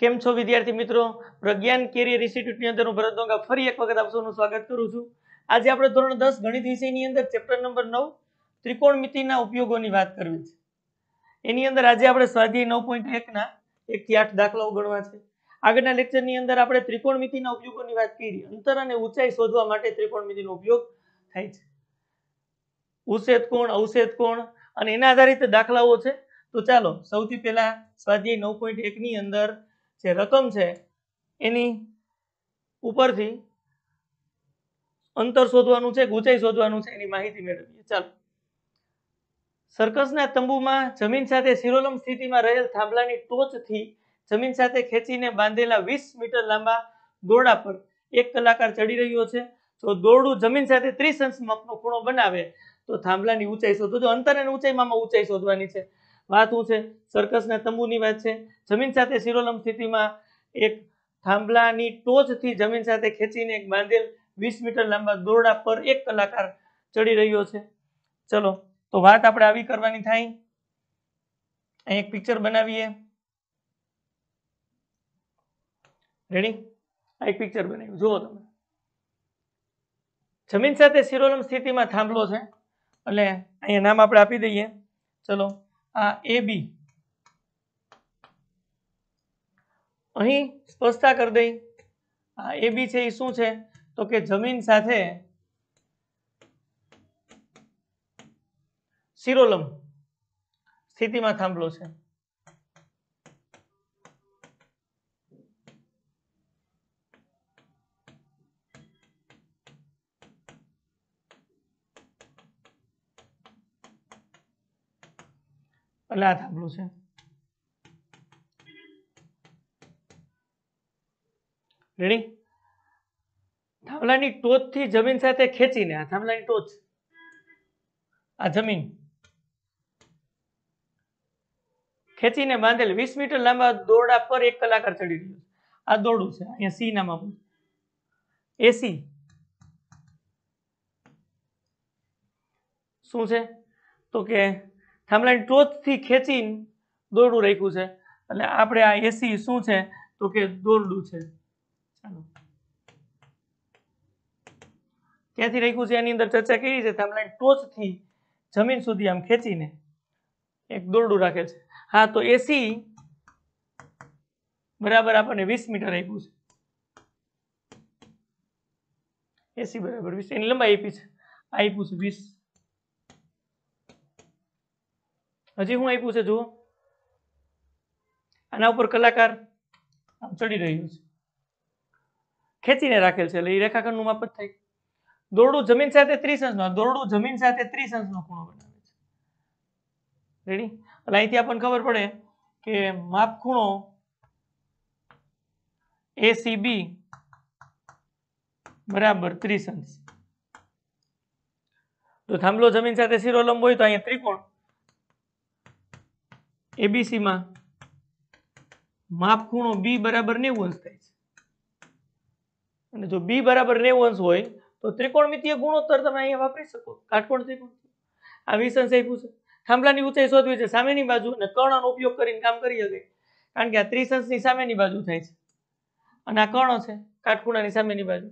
કેમ છો વિદ્યાર્થી મિત્રો પ્રજ્ઞાન કેરિયર ઇન્સ્ટિટ્યૂટની અંદર હું ભરત ડોંગા ફરી એક વખત આપ સ્વાગત કરું છું આજે આપણે ધોરણ દસ ગણિત વિષયની અંદર ચેપ્ટર નંબર નવ ત્રિકોણમિતિના ઉપયોગોની વાત કરવી છે એની અંદર આજે આપણે સ્વાધ્યાય નવ પોઈન્ટ એકના એકથી આઠ દાખલાઓ ગણવા છે આગળના લેક્ચરની અંદર આપણે ત્રિકોણમિતિના ઉપયોગોની વાત કરી અંતર અને ઊંચાઈ શોધવા માટે ત્રિકોણમિતિનો ઉપયોગ થાય છે ઉષેદ કોણ અવષેદ કોણ અને એના આધારિત દાખલાઓ છે તો ચાલો સૌથી પહેલા સ્વાધ્યાય નવ પોઈન્ટ એકની અંદર જે રકમ છે એની ઉપરથી અંતર શોધવાનું છે ઊંચાઈ શોધવાનું છે એની માહિતી મેળવીએ ચાલો સર્કસના તંબુમાં જમીન સાથે શિરોલમ સ્થિતિમાં રહેલ થાંભલાની ટોચથી જમીન સાથે ખેંચીને બાંધેલા વીસ મીટર લાંબા દોરડા પર એક કલાકાર ચડી રહ્યો છે જો દોરડું જમીન સાથે ત્રીસ અંશ માપનો ખૂણો બનાવે તો થાંભલાની ઊંચાઈ શોધો જો અંતર અને ઊંચાઈમાં ઊંચાઈ શોધવાની છે વાત શું છે સર્કસના તંબુની વાત છે જમીન સાથે શિરોલંબ સ્થિતિમાં એક થાંભલાની ટોચથી જમીન સાથે ખેંચીને એક બાંધેલ વીસ મીટર લાંબા દોરડા પર એક કલાકાર ચડી રહ્યો છે ચલો તો વાત આપણે આવી કરવાની થાય અહીં એક પિક્ચર બનાવીએ રેડી આ એક પિક્ચર બનાવ્યું જુઓ તમે જમીન સાથે શિરોલમ સ્થિતિમાં થાંભલો છે એટલે અહીંયા નામ આપણે આપી દઈએ ચલો આ એ બી અહીં સ્પષ્ટતા કરી દઈ આ એ બી છે એ શું છે તો કે જમીન સાથે સિરોલમ સ્થિતિમાં થાંભલો છે એટલે આ થાંભલું છે રેડી થાંભલાની ટોચથી જમીન સાથે ખેંચીને આ થાંભલાની ટોચ આ જમીન ખેંચીને બાંધેલ વીસ મીટર લાંબા દોરડા પર એક કલાકાર ચડી રહ્યો આ દોરડું છે અહીંયા સી નામ આપું એસી શું છે તો કે થાંભલાની ટોચથી ખેંચીને દોરડું રાખ્યું છે એટલે આપણે આ એસી શું છે તો કે દોરડું છે ચાલો ક્યાંથી રાખ્યું છે એની અંદર ચર્ચા કરી છે થાંભલાની ટોચથી જમીન સુધી આમ ખેંચીને એક દોરડું રાખે છે હા તો એસી બરાબર આપણને વીસ મીટર આપ્યું છે એસી બરાબર વીસ એની લંબાઈ આપી છે આપ્યું છે વીસ હજી હું આપ્યું છે જુઓ આના ઉપર કલાકાર આમ ચડી રહ્યું છે ખેંચીને રાખેલ છે એટલે એ રેખાખંડનું માપ જ થાય દોરડું જમીન સાથે ત્રીસ અંશનો દોરડું જમીન સાથે ત્રીસ અંશનો ખૂણો બનાવે છે રેડી એટલે અહીંથી આપણને ખબર પડે કે માપ ખૂણો એસીબી બરાબર ત્રીસ અંશ તો થાંભલો જમીન સાથે શિરોલંબ હોય તો અહીંયા ત્રિકોણ એબીસીમાં માપ ખૂણો બી બરાબર નેવું અંશ થાય છે અને જો બી બરાબર નેવું અંશ હોય તો ત્રિકોણમિતીય ગુણોત્તર તમે અહીંયા વાપરી શકો કાટકોણ ત્રિકોણ આ વીસ અંશ આપ્યું છે થાંભલાની ઊંચાઈ શોધવી છે સામેની બાજુ અને કર્ણનો ઉપયોગ કરીને કામ કરી શકે કારણ કે આ ત્રીસ અંશની સામેની બાજુ થાય છે અને આ કર્ણો છે કાટખૂણાની સામેની બાજુ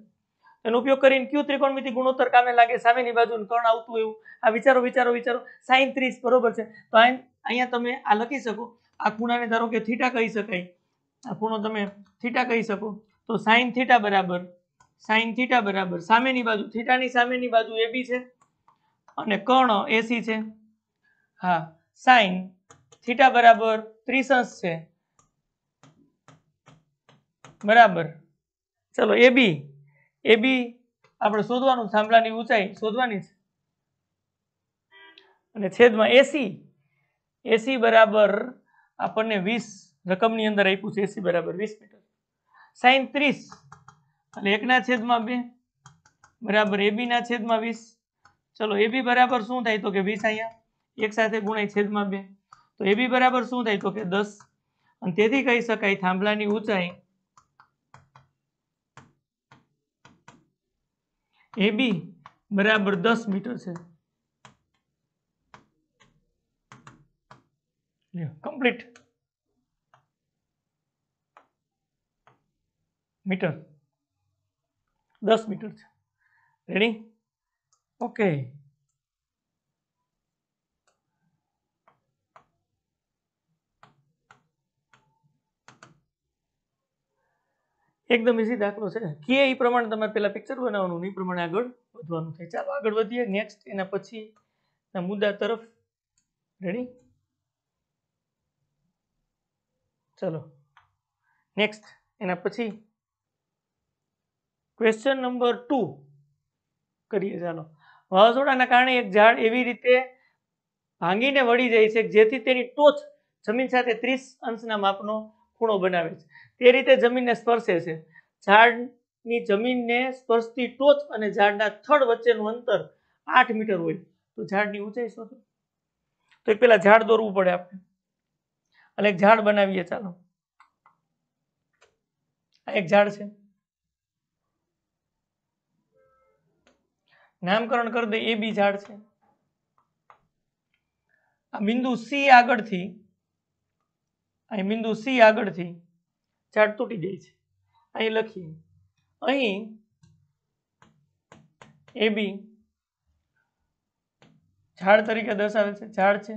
એનો ઉપયોગ કરીને કયું ત્રિકોણમિતિ ગુણોત્તર કામે લાગે સામેની બાજુ કર્ણ આવતું એવું આ વિચારો વિચારો વિચારો સાઈન ત્રીસ બરોબર છે તો અહીંયા તમે આ લખી શકો આ ખૂણાને ધારો કે થીટા કહી શકાય આ ખૂણો તમે થીટા કહી શકો તો સાઈન થીટા બરાબર સાઈન થીટા બરાબર સામેની બાજુ થીટાની સામેની બાજુ એબી છે અને કર્ણ એસી છે હા સાઈન થીટા બરાબર ત્રીસ છે બરાબર ચલો એ બી એ બી આપણે શોધવાનું થાંભલાની ઊંચાઈ શોધવાની છે અને છેદમાં એસી એસી બરાબર આપણને વીસ રકમની અંદર આપ્યું છે એસી બરાબર વીસ મીટર સાઈન ત્રીસ એટલે એકના છેદમાં બે બરાબર એબીના છેદમાં વીસ ચલો એ બી બરાબર શું થાય તો કે વીસ અહીંયા એક સાથે ગુણાય છેદમાં બે તો એ બી બરાબર શું થાય તો કે દસ અને તેથી કહી શકાય થાંભલાની ઊંચાઈ એબી બરાબર દસ મીટર છે કમ્પ્લીટ મીટર દસ મીટર છે રેડી ઓકે એકદમ ઇઝી દાખલો છે કે એ પ્રમાણે તમારે પહેલાં પિક્ચર બનાવવાનું એ પ્રમાણે આગળ વધવાનું થાય ચાલો આગળ વધીએ નેક્સ્ટ એના પછી મુદ્દા તરફ રેડી ચલો નેક્સ્ટ એના પછી ક્વેશ્ચન નંબર ટુ કરીએ ચાલો વાવાઝોડાના કારણે એક ઝાડ એવી રીતે ભાંગીને વળી જાય છે જેથી તેની ટોચ જમીન સાથે ત્રીસ અંશના માપનો ખૂણો બનાવે છે તે રીતે જમીનને સ્પર્શે છે ઝાડની જમીનને સ્પર્શતી ટોચ અને ઝાડના થડ વચ્ચેનું અંતર આઠ મીટર હોય તો ઝાડની ઊંચાઈ શોધો તો એક પેલા ઝાડ દોરવું પડે આપણે અને એક ઝાડ બનાવીએ ચાલો આ એક ઝાડ છે નામકરણ કરી દે એ બી ઝાડ છે આ બિંદુ સી આગળથી અહીં બિંદુ સી આગળથી ચાર્ટ તૂટી જાય છે અહીં લખીએ અહીં એ બી ઝાડ તરીકે દર્શાવે છે ઝાડ છે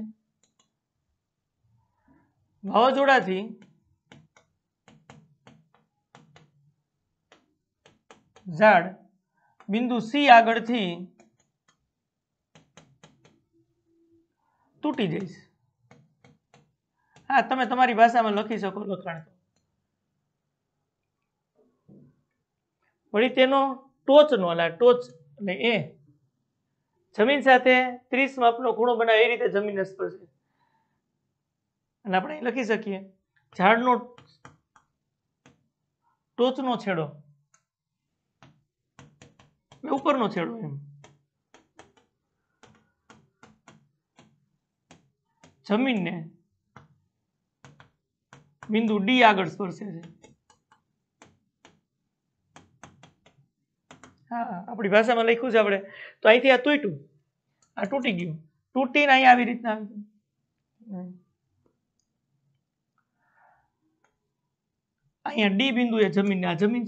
વાવાઝોડાથી ઝાડ બિંદુ સી આગળથી તૂટી જાય છે હા તમે તમારી ભાષામાં લખી શકો લખાણ વળી તેનો ટોચનો એટલે ટોચ અને એ જમીન સાથે ત્રીસ માપનો ખૂણો બનાવે એ રીતે જમીન સ્પર્શે અને આપણે લખી શકીએ ઝાડનો ટોચનો છેડો ઉપરનો છેડો એમ જમીનને બિંદુ ડી આગળ સ્પર્શે છે હા આપણી ભાષામાં લખ્યું છે આપણે તો અહીંથી આ તૂટ્યું આ તૂટી ગયું તૂટી ને અહીંયા આવી રીતના આવી અહીંયા ડી બિંદુ એ જમીન આ જમીન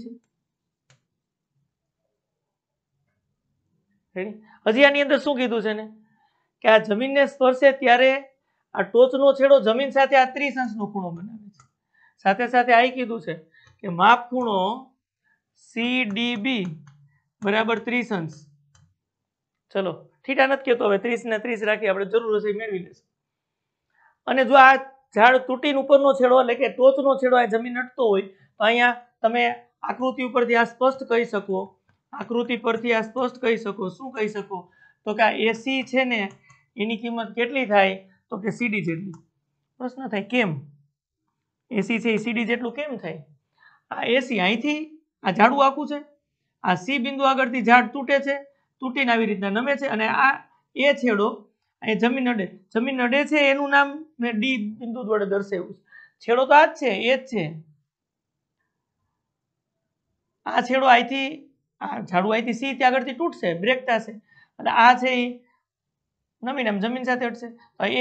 છે હજી આની અંદર શું કીધું છે ને કે આ જમીનને સ્પર્શે ત્યારે આ ટોચનો છેડો જમીન સાથે આ ત્રીસ અંશનો ખૂણો બને સાથે સાથે આ કીધું છે કે માપખૂણો બી બરાબર ત્રીસ અંશ ચલો ઠીટા નથી કહેતો હવે ત્રીસ ને ત્રીસ રાખી આપણે જરૂર હશે મેળવી લેશું અને જો આ ઝાડ તૂટીને ઉપરનો છેડો એટલે કે ટોચનો છેડો આ જમીન અટતો હોય તો અહીંયા તમે આકૃતિ ઉપરથી આ સ્પષ્ટ કહી શકો આકૃતિ પરથી આ સ્પષ્ટ કહી શકો શું કહી શકો તો કે આ એસી છે ને એની કિંમત કેટલી થાય તો કે સીડી જેટલી પ્રશ્ન થાય કેમ એસી છે એસીડી જેટલું કેમ થાય આ એસી અહીંથી આ ઝાડું આખું છે આ સી બિંદુ આગળથી ઝાડ તૂટે છે તૂટીને આવી રીતના નમે છે અને આ એ છેડો એ જમીન અડે જમીન અડે છે એનું નામ મેં ડી બિંદુ વડે દર્શાવ્યું છેડો તો આ જ છે એ જ છે આ છેડો અહીંથી આ ઝાડુ અહીંથી સી ત્યાં આગળથી તૂટશે બ્રેક થશે અને આ છે એ નમીન આમ જમીન સાથે અડશે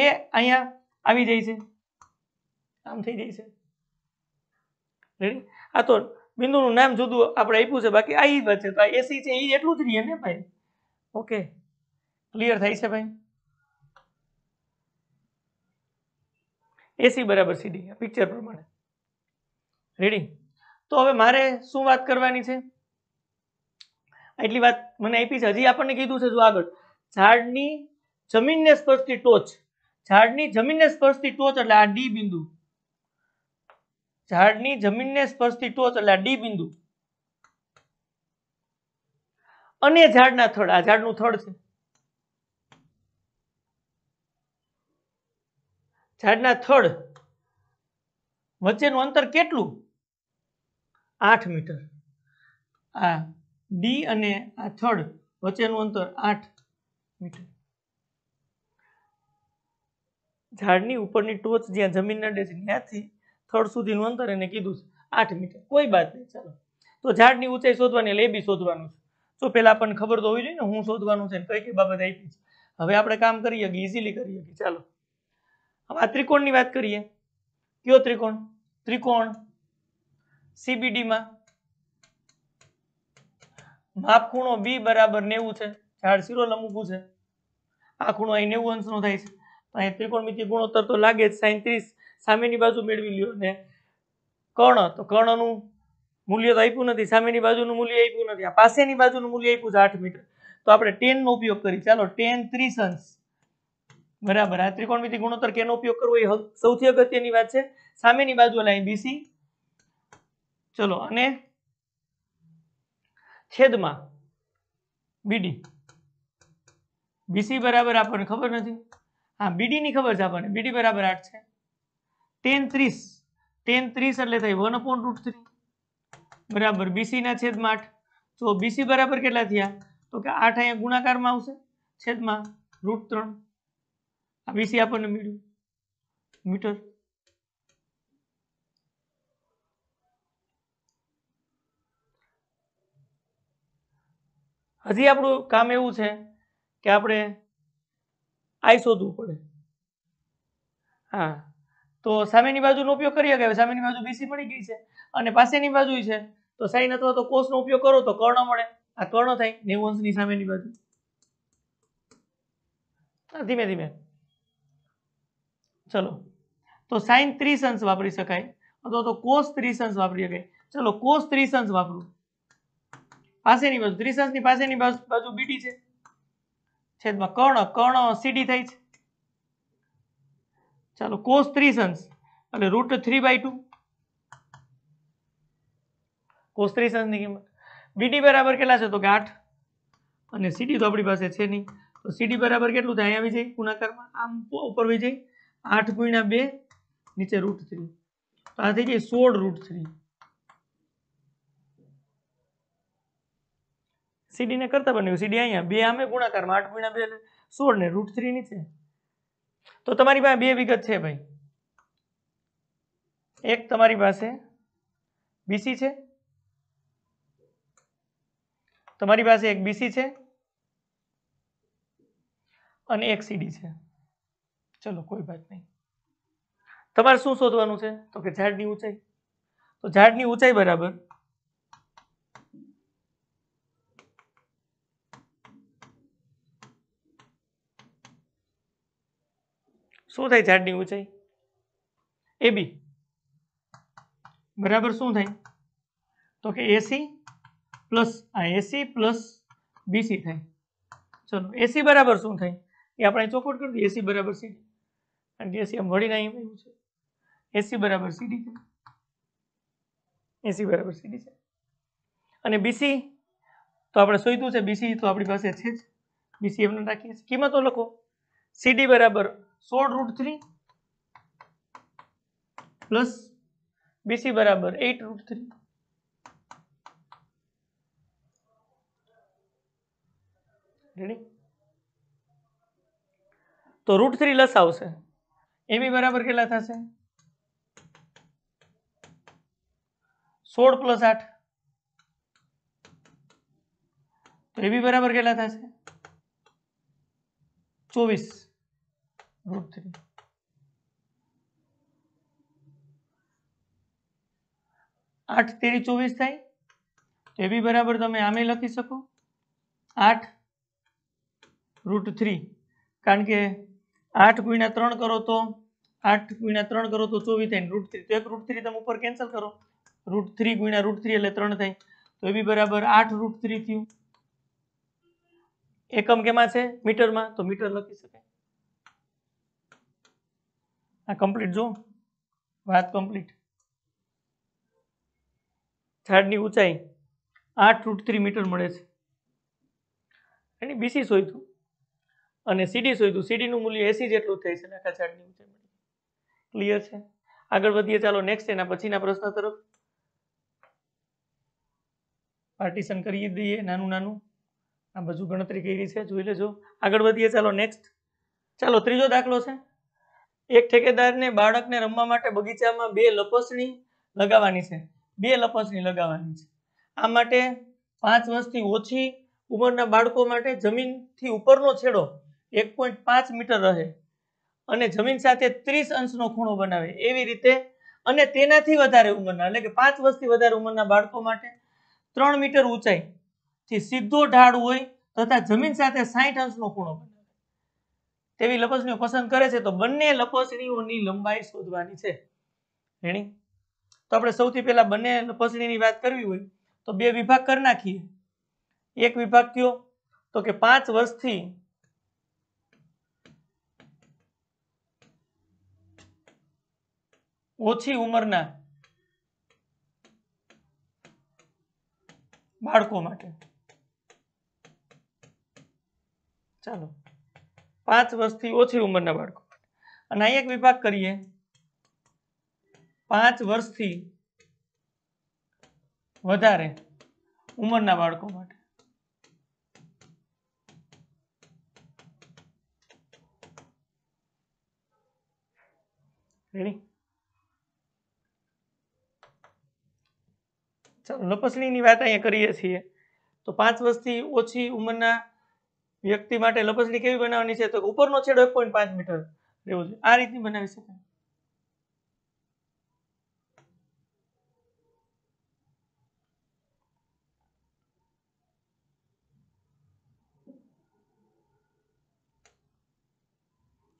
એ અહીંયા આવી જાય છે આમ થઈ જાય છે રેડી આ તો બિંદુનું નામ જુદું આપણે આપ્યું છે બાકી આ ઈ જ છે તો આ એસી છે એ એટલું જ રહીએ ને ભાઈ ઓકે ક્લિયર થાય છે ભાઈ એસી બરાબર સીડી પિક્ચર પ્રમાણે રેડી તો હવે મારે શું વાત કરવાની છે એટલી વાત મને આપી છે હજી આપણને કીધું છે જો આગળ ઝાડની જમીનને સ્પર્શતી ટોચ ઝાડની જમીનને સ્પર્શતી ટોચ એટલે આ ડી બિંદુ ઝાડની જમીનને સ્પર્શતી ટોચ એટલે ડી બિંદુ અને ઝાડના થડ આ ઝાડનું થડ છે ઝાડના થડ વચ્ચેનું અંતર કેટલું આઠ મીટર આ ડી અને આ થડ વચ્ચેનું અંતર આઠ મીટર ઝાડની ઉપરની ટોચ જ્યાં જમીન નડે છે ત્યાંથી થડ સુધીનું અંતર એને કીધું છે આઠ મીટર કોઈ વાત નહીં ચાલો તો ઝાડની ઊંચાઈ શોધવાની એટલે એ બી શોધવાનું છે તો પહેલાં આપણને ખબર તો હોવી જોઈએ ને હું શોધવાનું છે કઈ કઈ બાબત આપી છે હવે આપણે કામ કરીએ કે ઇઝીલી કરીએ કે ચાલો હવે આ ત્રિકોણની વાત કરીએ કયો ત્રિકોણ ત્રિકોણ સીબીડીમાં માપ ખૂણો બી બરાબર નેવું છે ઝાડ શીરો ઊભું છે આ ખૂણો અહીં નેવું અંશનો થાય છે અહીં ત્રિકોણમિતિ ગુણોત્તર તો લાગે જ સાઈન સામેની બાજુ મેળવી લ્યો ને કર્ણ તો કર્ણનું મૂલ્ય તો આપ્યું નથી સામેની બાજુનું મૂલ્ય આપ્યું નથી આ પાસેની બાજુનું મૂલ્ય આપ્યું છે આઠ મીટર તો આપણે ટેનનો ઉપયોગ કરી ચાલો ટેન ત્રીસ અંશ બરાબર આ ત્રિકોણમિતિ ગુણોત્તર કેનો ઉપયોગ કરવો એ સૌથી અગત્યની વાત છે સામેની બાજુ લાઈન બીસી ચલો અને છેદમાં બીડી બીસી બરાબર આપણને ખબર નથી હા બીડીની ખબર છે આપણને બીડી બરાબર આઠ છે ટેન ત્રીસ ટેન ત્રીસ એટલે થાય વન અપોન રૂટ થ્રી બરાબર બીસીના છેદમાં આઠ તો બીસી બરાબર કેટલા થયા તો કે આઠ અહીંયા ગુણાકારમાં આવશે છેદમાં રૂટ ત્રણ આ બીસી આપણને મળ્યું મીટર હજી આપણું કામ એવું છે કે આપણે આઈ શોધવું પડે હા તો સામેની બાજુનો ઉપયોગ કરી શકાય સામેની બાજુ બીસી મળી ગઈ છે અને પાસેની બાજુ છે તો સાઈન અથવા તો કોષનો ઉપયોગ કરો તો કર્ણ મળે આ કર્ણ થાય નેવું અંશની સામેની બાજુ ધીમે ધીમે ચલો તો સાઈન ત્રીસ અંશ વાપરી શકાય અથવા તો કોષ ત્રીસ અંશ વાપરી શકાય ચલો કોષ ત્રીસ અંશ વાપરું પાસેની બાજુ ત્રીસ અંશની પાસેની બાજુ બીટી છે છેદમાં કર્ણ કર્ણ સીડી થાય છે ચાલો કોસ ત્રીસ અંશ એટલે root three by two cos ત્રીસ અંશની કિંમત બીડી બરાબર કેટલા છે તો કે આઠ અને સીડી તો આપણી પાસે છે નહીં તો સીડી બરાબર કેટલું થાય અહીંયા આવી ગુણાકારમાં આમ ઉપર આવી જાય આઠ ગુણ્યા બે નીચે રૂટ થ્રી તો આ થઈ જાય સોળ રૂટ થ્રી સીડીને કરતા બન્યું સીડી અહીંયા બે આમે ગુણાકારમાં આઠ ગુણ્યા બે એટલે સોળ ને રૂટ થ્રી નીચે તો તમારી પાસે બે વિગત છે ભાઈ એક તમારી પાસે બીસી છે તમારી પાસે એક બીસી છે અને એક સીડી છે ચલો કોઈ વાત નહીં તમારે શું શોધવાનું છે તો કે ઝાડની ઊંચાઈ તો ઝાડની ઊંચાઈ બરાબર શું થાય ઝાડની ઊંચાઈ એ બી બરાબર શું થાય તો કે એસી પ્લસ આ એસી પ્લસ બીસી થાય ચલો એસી બરાબર શું થાય એ આપણે ચોખવટ કરી દઈએ એસી બરાબર સીડી કારણ કે એસી આમ વળીને અહીં આવ્યું છે એસી બરાબર સીડી છે એસી બરાબર સીડી છે અને બીસી તો આપણે શોધ્યું છે બીસી તો આપણી પાસે છે જ બીસી એમને રાખીએ કિંમતો લખો સીડી બરાબર સોળ રૂટ થ્રી પ્લસ બીસી બરાબર એટ રૂટ થ્રી રેડી તો રૂટ થ્રી લસ આવશે એ બી બરાબર કેટલા થશે સોળ પ્લસ આઠ તો એ બી બરાબર કેટલા થશે ચોવીસ root 3 આઠ તેરી ચોવીસ થાય એ બી બરાબર તમે આમે લખી શકો આઠ રૂટ થ્રી કારણ કે આઠ ગુણ્યા ત્રણ કરો તો આઠ ગુણ્યા ત્રણ કરો તો ચોવીસ થાય રૂટ થ્રી તો એક રૂટ થ્રી તમે ઉપર કેન્સલ કરો રૂટ થ્રી ગુણ્યા રૂટ થ્રી એટલે ત્રણ થાય તો એ બી બરાબર આઠ રૂટ થ્રી થયું એકમ કેમાં છે મીટરમાં તો મીટર લખી શકાય આ કમ્પ્લીટ જો વાત કમ્પ્લીટ ઝાડની ઊંચાઈ આઠ રૂટ થ્રી મીટર મળે છે એની બીસી સોયતું અને સીડી સોયતું સીડીનું મૂલ્ય એસી જેટલું થાય છે આખા ઝાડની ઊંચાઈ ક્લિયર છે આગળ વધીએ ચાલો નેક્સ્ટ એના પછીના પ્રશ્ન તરફ પાર્ટીશન કરી દઈએ નાનું નાનું આ બધું ગણતરી કરી છે જોઈ લેજો આગળ વધીએ ચાલો નેક્સ્ટ ચાલો ત્રીજો દાખલો છે એક ઠેકેદારને બાળકને રમવા માટે બગીચામાં બે લપસણી લગાવવાની છે બે લપસણી લગાવવાની છે આ માટે પાંચ વર્ષથી ઓછી ઉંમરના બાળકો માટે જમીનથી ઉપરનો છેડો એક પોઈન્ટ પાંચ મીટર રહે અને જમીન સાથે ત્રીસ અંશનો ખૂણો બનાવે એવી રીતે અને તેનાથી વધારે ઉંમરના એટલે કે પાંચ વર્ષથી વધારે ઉંમરના બાળકો માટે ત્રણ મીટર ઊંચાઈથી સીધો ઢાળ હોય તથા જમીન સાથે સાઠ અંશનો ખૂણો બને તેવી લપસણીઓ પસંદ કરે છે તો બંને લપસણીઓની લંબાઈ શોધવાની છે રેણી તો આપણે સૌથી પહેલા બંને લપસણીની વાત કરવી હોય તો બે વિભાગ કરી નાખીએ એક વિભાગ કયો તો કે પાંચ વર્ષથી ઓછી ઉંમરના બાળકો માટે ચાલો 5 વર્ષ થી ઓછી ઉંમરના બાળકો અને આ એક વિભાગ કરીએ 5 વર્ષ થી વધારે ઉંમરના બાળકો માટે રેડી ચલ લપસણી ની વાત અહીં કરીએ છીએ તો 5 વર્ષ થી ઓછી ઉંમરના વ્યક્તિ માટે લપસણી કેવી બનાવવાની છે તો ઉપરનો છેડો એક પોઈન્ટ પાંચ મીટર રહેવું જોઈએ આ રીતની બનાવી શકાય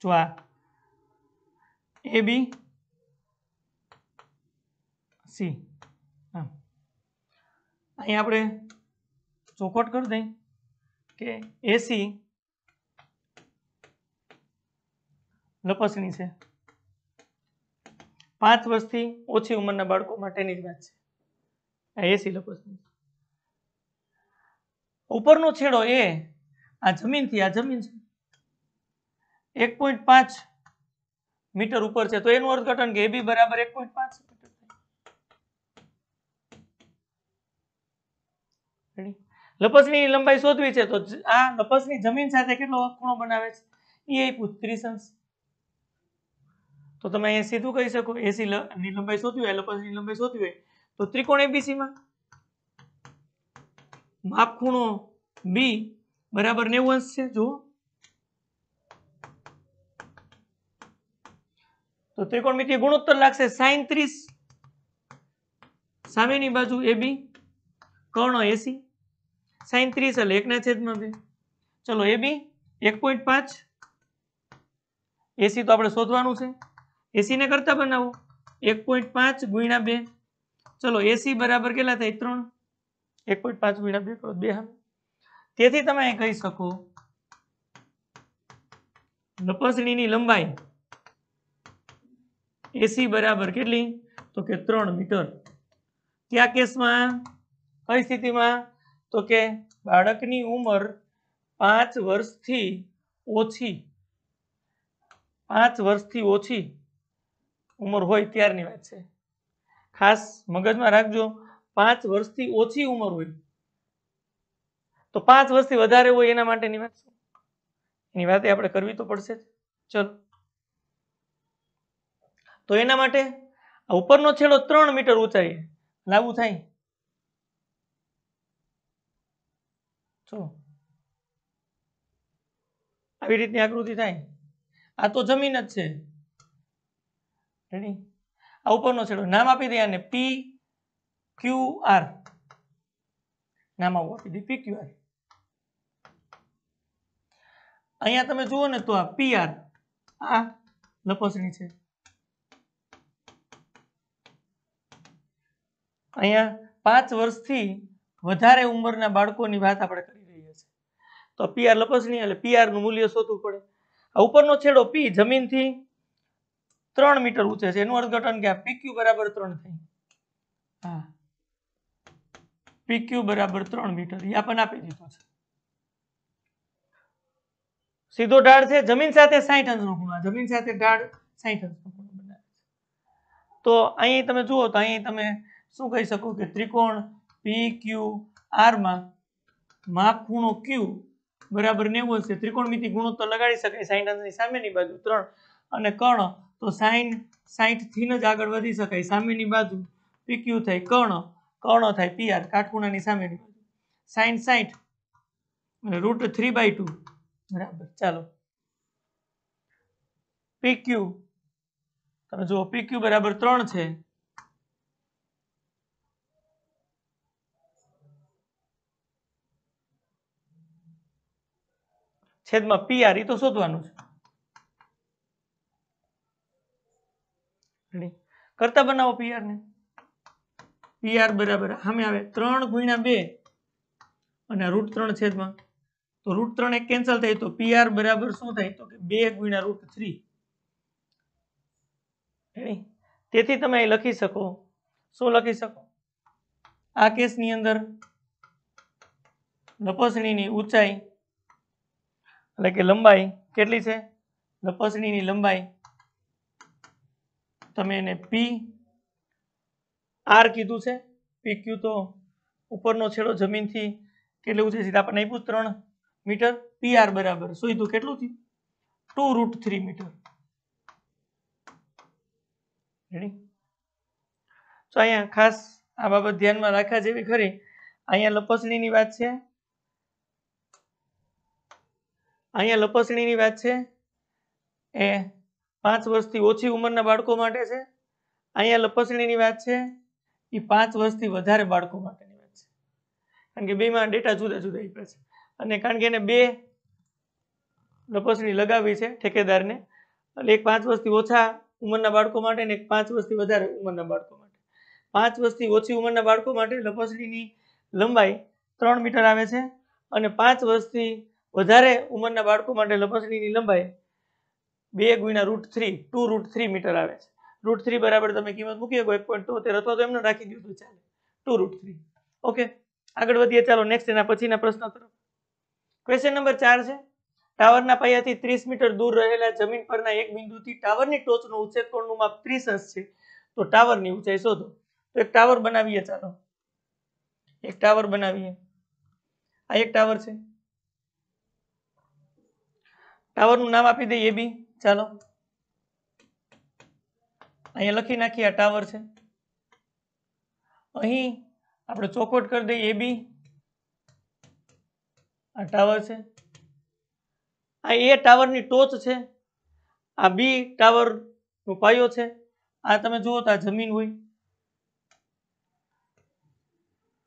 જો આ એ બી સી આમ અહીં આપણે ચોખવટ કરી દઈએ કે એસી લપસણી છે પાંચ વર્ષથી ઓછી ઉંમરના બાળકો માટેની જ વાત છે આ એસી લપસણી ઉપરનો છેડો એ આ જમીનથી આ જમીન છે એક પોઈન્ટ પાંચ મીટર ઉપર છે તો એનું અર્થઘટન કે એ બી બરાબર એક પોઈન્ટ પાંચ મીટર લપસની લંબાઈ શોધવી છે તો આ લપસની જમીન સાથે કેટલો ખૂણો બનાવે છે એ આપ્યું ત્રીસ અંશ તો તમે અહીંયા સીધું કહી શકો એસી ની લંબાઈ શોધવી હોય લપસની લંબાઈ શોધવી હોય તો ત્રિકોણ એબીસી માં માપ ખૂણો બી બરાબર નેવું અંશ છે જુઓ તો ત્રિકોણ ત્રિકોણમિતિ ગુણોત્તર લાગશે સાઈન ત્રીસ સામેની બાજુ એ બી કર્ણ એસી સાઈન ત્રીસ એટલે એકના છેદમાં બે ચલો એ બી એક પોઈન્ટ પાંચ એસી તો આપણે શોધવાનું છે એસીને કરતાં બનાવો એક પોઈન્ટ પાંચ ગુણ્યા બે ચલો એસી બરાબર કેટલા થાય ત્રણ એક પોઈન્ટ પાંચ ગુણ્યા બે કરો બે હા તેથી તમે કહી શકો લપસણીની લંબાઈ એસી બરાબર કેટલી તો કે ત્રણ મીટર કયા કેસમાં કઈ સ્થિતિમાં તો કે બાળકની ઉંમર પાંચ વર્ષથી ઓછી પાંચ વર્ષથી ઓછી ઉંમર હોય ત્યારની વાત છે ખાસ મગજમાં રાખજો પાંચ વર્ષથી ઓછી ઉંમર હોય તો પાંચ વર્ષથી વધારે હોય એના માટેની વાત શું એની વાત આપણે કરવી તો પડશે ચલો તો એના માટે ઉપરનો છેડો ત્રણ મીટર ઊંચાઈ લાગુ થાય શું આવી રીતની આકૃતિ થાય આ તો જમીન જ છે રેડી આ ઉપરનો છેડો નામ આપી દે આને પી ક્યુ આર નામ આવું આપી દે પી ક્યુ આર અહીંયા તમે જુઓ ને તો આ પી આર આ લપસણી છે અહીંયા પાંચ વર્ષથી વધારે ઉંમરના બાળકોની વાત આપણે કરીએ તો પીઆર લપસણી એટલે પી આરનું મૂલ્ય શોધવું પડે આ ઉપરનો છેડો પી જમીનથી ત્રણ મીટર ઊંચે છે એનું અર્થઘટન ક્યાં પીક્યુ બરાબર ત્રણ થઈ હા પીક્યુ બરાબર ત્રણ મીટર એ આપણને આપી દીધું છે સીધો ઢાળ છે જમીન સાથે સાઈઠ સાહીઠ અંશનો ખૂણો જમીન સાથે ઢાળ સાહીઠ અંશનો ખૂણો બનાવે છે તો અહીં તમે જુઓ તો અહીં તમે શું કહી શકો કે ત્રિકોણ પી ક્યુ આરમાં માપ ખૂણો ક્યુ બરાબર નેવું હશે ત્રિકોણમિતિ ગુણોત્તર લગાડી શકાય સાઈન અંશની સામેની બાજુ ત્રણ અને કર્ણ તો સાઈન સાહીઠથી જ આગળ વધી શકાય સામેની બાજુ પીક્યુ થાય કર્ણ કર્ણ થાય પીઆર કાટખૂણાની સામેની બાજુ સાઈન સાઈઠ રૂટ થ્રી બાય ટુ બરાબર ચાલો પીક્યુ તમે જુઓ પીક્યુ બરાબર ત્રણ છે છેદમાં પી આર એ તો શોધવાનું છે કરતા બનાવો પી આર ને પી બરાબર સામે આવે ત્રણ ગુણ્યા બે અને રૂટ ત્રણ છેદમાં તો રૂટ ત્રણ એક કેન્સલ થાય તો પીઆર બરાબર શું થાય તો કે બે ગુણ્યા રૂટ થ્રી તેથી તમે અહીં લખી શકો શું લખી શકો આ કેસની અંદર નપસણીની ઊંચાઈ એટલે કે લંબાઈ કેટલી છે લપસણીની લંબાઈ તમે એને પી આર કીધું છે પી ક્યુ તો ઉપરનો છેડો જમીનથી કેટલું છે સીધા આપણને આપ્યું ત્રણ મીટર પી આર બરાબર શોધ્યું કેટલું થયું ટુ રૂટ થ્રી મીટર તો અહીંયા ખાસ આ બાબત ધ્યાનમાં રાખવા જેવી ખરી અહીંયા લપસણીની વાત છે અહીંયા લપસણીની વાત છે એ પાંચ વર્ષથી ઓછી ઉંમરના બાળકો માટે છે અહીંયા લપસણીની વાત છે એ પાંચ વર્ષથી વધારે બાળકો માટેની વાત છે કારણ કે બેમાં ડેટા જુદા જુદા આપ્યા છે અને કારણ કે એને બે લપસણી લગાવી છે ઠેકેદારને એટલે એક પાંચ વર્ષથી ઓછા ઉંમરના બાળકો માટે અને એક પાંચ વર્ષથી વધારે ઉંમરના બાળકો માટે પાંચ વર્ષથી ઓછી ઉંમરના બાળકો માટે લપસણીની લંબાઈ ત્રણ મીટર આવે છે અને પાંચ વર્ષથી વધારે ઉંમરના બાળકો માટે લપસણીની લંબાઈ બે ગુણ્યા root three two root three metre આવે છે રૂટ થ્રી બરાબર તમે કિંમત મૂકી શકો એક પોઈન્ટ તોતેર અથવા તો એમને રાખી દીધું ચાલે ટુ રૂટ થ્રી ઓકે આગળ વધીએ ચાલો નેક્સ્ટ એના પછીના પ્રશ્ન તરફ ક્વેશ્ચન નંબર ચાર છે ટાવરના પાયાથી ત્રીસ મીટર દૂર રહેલા જમીન પરના એક બિંદુથી ટાવરની ટોચનું ઉચ્છેદ કોણનું માપ ત્રીસ અંશ છે તો ટાવરની ઊંચાઈ શોધો તો એક ટાવર બનાવીએ ચાલો એક ટાવર બનાવીએ આ એક ટાવર છે ટાવરનું નામ આપી દઈએ બી ચાલો અહીંયા લખી નાખીએ આ ટાવર છે અહીં આપણે ચોખવટ કરી દઈએ એ બી આ ટાવર છે આ એ ટાવરની ટોચ છે આ બી ટાવરનો પાયો છે આ તમે જુઓ તો આ જમીન હોય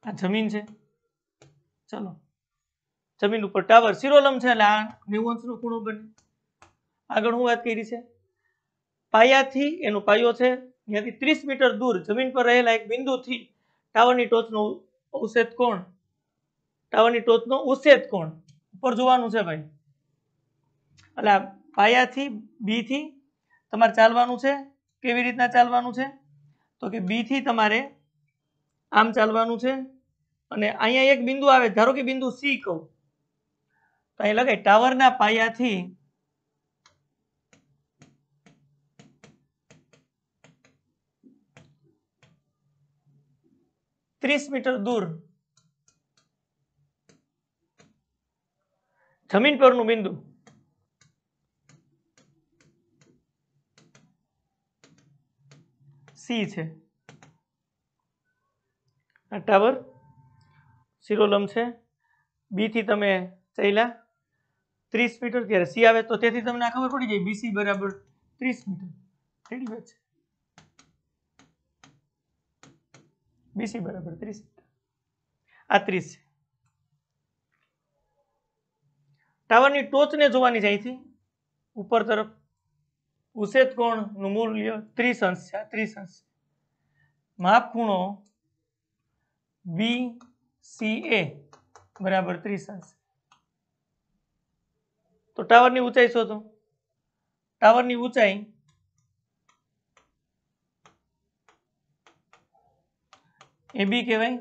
આ જમીન છે ચલો જમીન ઉપર ટાવર શિરોલમ છે એટલે આ નેવું અંશનો ખૂણો બને આગળ હું વાત કરી છે પાયાથી એનો પાયો છે ત્યાંથી ત્રીસ મીટર દૂર જમીન પર રહેલા એક બિંદુથી ટાવરની ટોચનો ઉછેદ કોણ ટાવરની ટોચનો ઉછેદ કોણ ઉપર જોવાનું છે ભાઈ એટલે પાયાથી બીથી તમારે ચાલવાનું છે કેવી રીતના ચાલવાનું છે તો કે બીથી તમારે આમ ચાલવાનું છે અને અહીંયા એક બિંદુ આવે ધારો કે બિંદુ સી કહું તો અહીં લગાય ટાવરના પાયાથી ત્રીસ મીટર દૂર જમીન પરનું બિંદુ સી છે આ ટાવર શિરોલમ છે બીથી તમે ચૈલા ત્રીસ મીટર ત્યારે સી આવે તો તેથી તમને ખબર પડી જાય બીસી બરાબર ત્રીસ મીટર રેડી વાત છે બીસી બરાબર ત્રીસ આ ત્રીસ છે ટાવરની ટોચને જોવાની છે અહીંથી ઉપર તરફ ઉછેદ કોણનું મૂલ્ય ત્રીસ અંશ છે ત્રીસ અંશ માપ માપખૂણો બી સી એ બરાબર ત્રીસ અંશ તો ટાવરની ઊંચાઈ શોધો ટાવરની ઊંચાઈ એ બી કહેવાય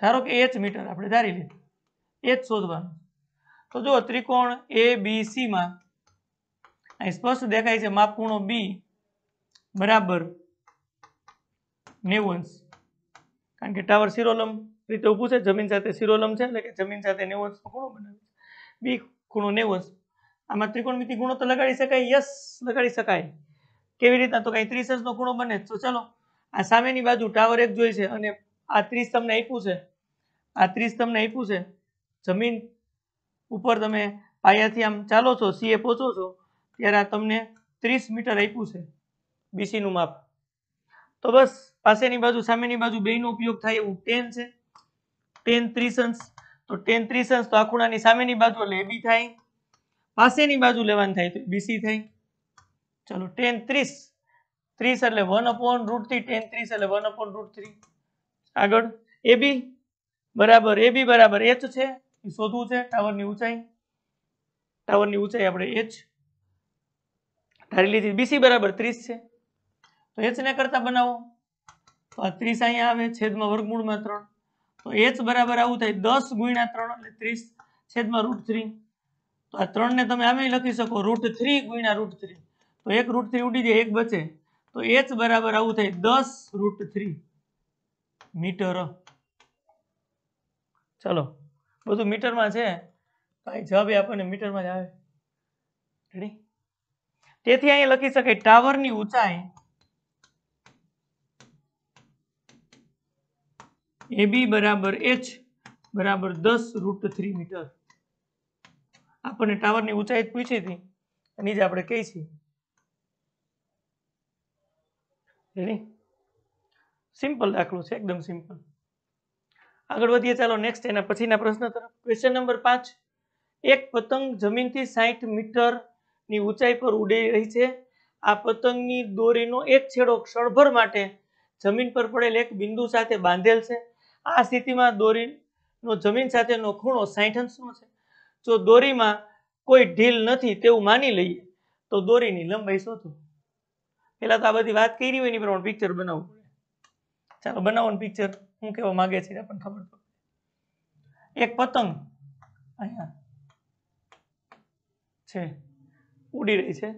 ધારો કે એચ મીટર આપણે ધારી લીધું એચ શોધવાનું તો જો ત્રિકોણ એ બી સીમાં અહીં સ્પષ્ટ દેખાય છે માપ ખૂણો બી બરાબર નેવું અંશ કારણ કે ટાવર શિરોલંબ રીતે ઊભું છે જમીન સાથે શિરોલમ છે એટલે કે જમીન સાથે નેવું અંશનો ખૂણો બનાવે છે બી ખૂણો નેવું અંશ આમાં ત્રિકોણમિતિ ગુણો તો લગાડી શકાય યસ લગાડી શકાય કેવી રીતના તો કાંઈ ત્રીસ નો ગુણો બને તો ચાલો આ સામેની બાજુ ટાવર એક જોઈ છે અને આ ત્રીસ તમને આપ્યું છે આ ત્રીસ તમને આપ્યું છે જમીન ઉપર તમે પાયાથી આમ ચાલો છો સીએ પહોંચો છો ત્યારે આ તમને ત્રીસ મીટર આપ્યું છે બીસીનું માપ તો બસ પાસેની બાજુ સામેની બાજુ બેનો ઉપયોગ થાય એવું ટેન છે ટેન ત્રીસ અંશ તો ટેન ત્રીસ અંશ તો આ ખૂણાની સામેની બાજુ એટલે એ થાય પાસેની બાજુ લેવાની થાય તો બીસી થાય ચલો ટેન ત્રીસ ત્રીસ એટલે one upon root three ten ત્રીસ એટલે વન અપોન રૂટ થ્રી આગળ એ બી બરાબર એ બી બરાબર એચ છે એ શોધવું છે ટાવરની ઊંચાઈ ટાવરની ઊંચાઈ આપણે એચ ધારી લીધી બીસી બરાબર ત્રીસ છે તો એચને કરતા બનાવો તો આ ત્રીસ અહીંયા આવે છેદમાં વર્ગમૂળમાં ત્રણ તો એચ બરાબર આવું થાય દસ ગુણ્યા ત્રણ એટલે ત્રીસ છેદમાં રૂટ થ્રી તો આ ત્રણને તમે આમે લખી શકો રૂટ થ્રી ગુણ્યા રૂટ થ્રી તો એક રૂટ થ્રી ઉડી જાય એક બચે તો એચ બરાબર આવું થાય દસ રૂટ થ્રી મીટર ચાલો બધું મીટરમાં છે કાંઈ જવાબ એ આપણને મીટરમાં જ આવે રેડી તેથી અહીંયા લખી શકાય ટાવરની ઊંચાઈ એ બી બરાબર એચ બરાબર દસ રૂટ થ્રી મીટર આપણને ટાવરની ઊંચાઈ પૂછી હતી એની જ આપણે કહી છીએ સિમ્પલ દાખલો છે એકદમ સિમ્પલ આગળ વધીએ ચાલો નેક્સ્ટ એના પછીના પ્રશ્ન તરફ ક્વેશ્ચન નંબર પાંચ એક પતંગ જમીનથી સાહીઠ મીટરની ઊંચાઈ પર ઉડી રહી છે આ પતંગની દોરીનો એક છેડો ક્ષણભર માટે જમીન પર પડેલ એક બિંદુ સાથે બાંધેલ છે આ સ્થિતિમાં દોરીનો જમીન સાથેનો ખૂણો સાહીઠ અંશનો છે જો દોરીમાં કોઈ ઢીલ નથી તેવું માની લઈએ તો દોરીની લંબાઈ શોધો પહેલાં તો આ બધી વાત કરી હોય એની પ્રમાણે પિક્ચર બનાવવું પડે ચાલો ને પિક્ચર હું કેવા માગે છે આપણને ખબર પડે એક પતંગ અહીંયા છે ઉડી રહી છે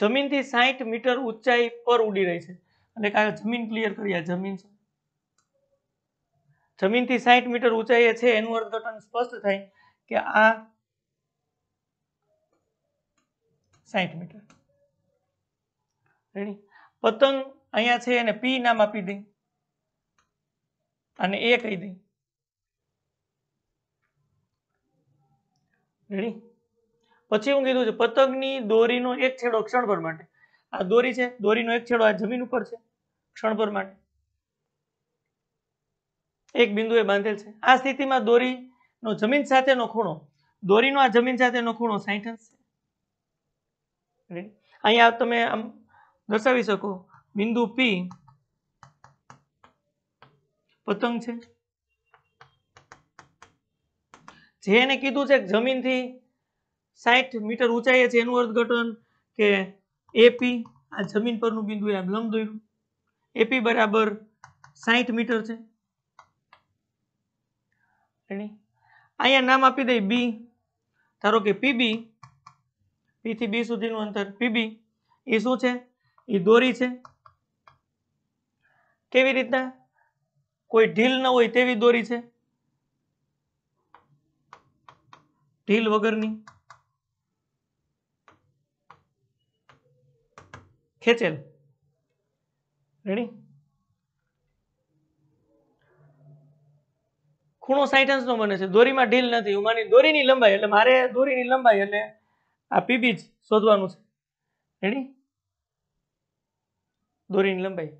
જમીનથી સાઠ મીટર ઊંચાઈ પર ઉડી રહી છે અને કાલે જમીન ક્લિયર કરી આ જમીન છે જમીનથી સાઠ મીટર ઊંચાઈએ છે એનું અર્થઘટન સ્પષ્ટ થાય કે આ સાહીઠ મીટર રેડી પતંગ અહીંયા છે એને પી નામ આપી દઈ અને એ કહી દઈ રેડી પછી હું કીધું છે પતંગની દોરીનો એક છેડો ક્ષણ ક્ષણભર માટે આ દોરી છે દોરીનો એક છેડો આ જમીન ઉપર છે ક્ષણ ક્ષણભર માટે એક બિંદુએ બાંધેલ છે આ સ્થિતિમાં દોરી નો જમીન સાથેનો ખૂણો દોરીનો આ જમીન સાથેનો ખૂણો સાઈઠ અંશ અહીંયા તમે આમ દર્શાવી શકો બિંદુ પી પતંગ છે જે એને કીધું છે જમીનથી સાઠ મીટર ઊંચાઈએ છે એનું અર્થઘટન કે એપી આ જમીન પરનું બિંદુ એ લંબ દોર્યું એપી બરાબર સાઠ મીટર છે અહીંયા નામ આપી દઈ બી ધારો કે પીબી પી થી બી સુધીનું અંતર પીબી એ શું છે એ દોરી છે કેવી રીતના કોઈ ઢીલ ન હોય તેવી દોરી છે ઢીલ વગરની ખેંચેલ રેડી ખૂણો સાઠ અંશનો બને છે દોરીમાં ઢીલ નથી હું માની દોરીની લંબાઈ એટલે મારે દોરીની લંબાઈ એટલે આ પીબી જ શોધવાનું છે રેડી દોરીની લંબાઈ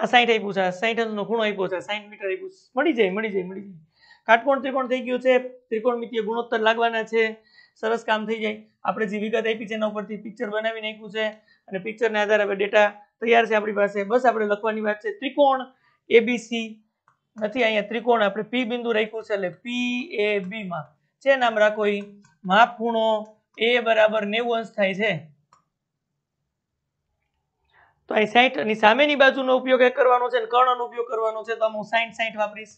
આ સાઠ આપ્યું છે સાઠ અંશનો ખૂણો આપ્યો છે સાઈઠ મીટર આપ્યું મળી જાય મળી જાય મળી જાય કાટકોણ ત્રિકોણ થઈ ગયું છે ત્રિકોણ ત્રિકોણમિતીય ગુણોત્તર લાગવાના છે સરસ કામ થઈ જાય આપણે જે વિગત આપી છે એના ઉપરથી પિક્ચર બનાવી નાખ્યું છે અને પિક્ચરના આધારે હવે ડેટા તૈયાર છે આપણી પાસે બસ આપણે લખવાની વાત છે ત્રિકોણ એબીસી નથી અહીંયા ત્રિકોણ આપણે પી બિંદુ રાખ્યું છે એટલે પી એ બી માં જે નામ રાખો એ માપ ખૂણો એ બરાબર નેવું અંશ થાય છે તો અહીં સાઈઠ ની સામેની બાજુનો ઉપયોગ કરવાનો છે અને કર્ણનો ઉપયોગ કરવાનો છે તો હું સાઈઠ સાઈઠ વાપરીશ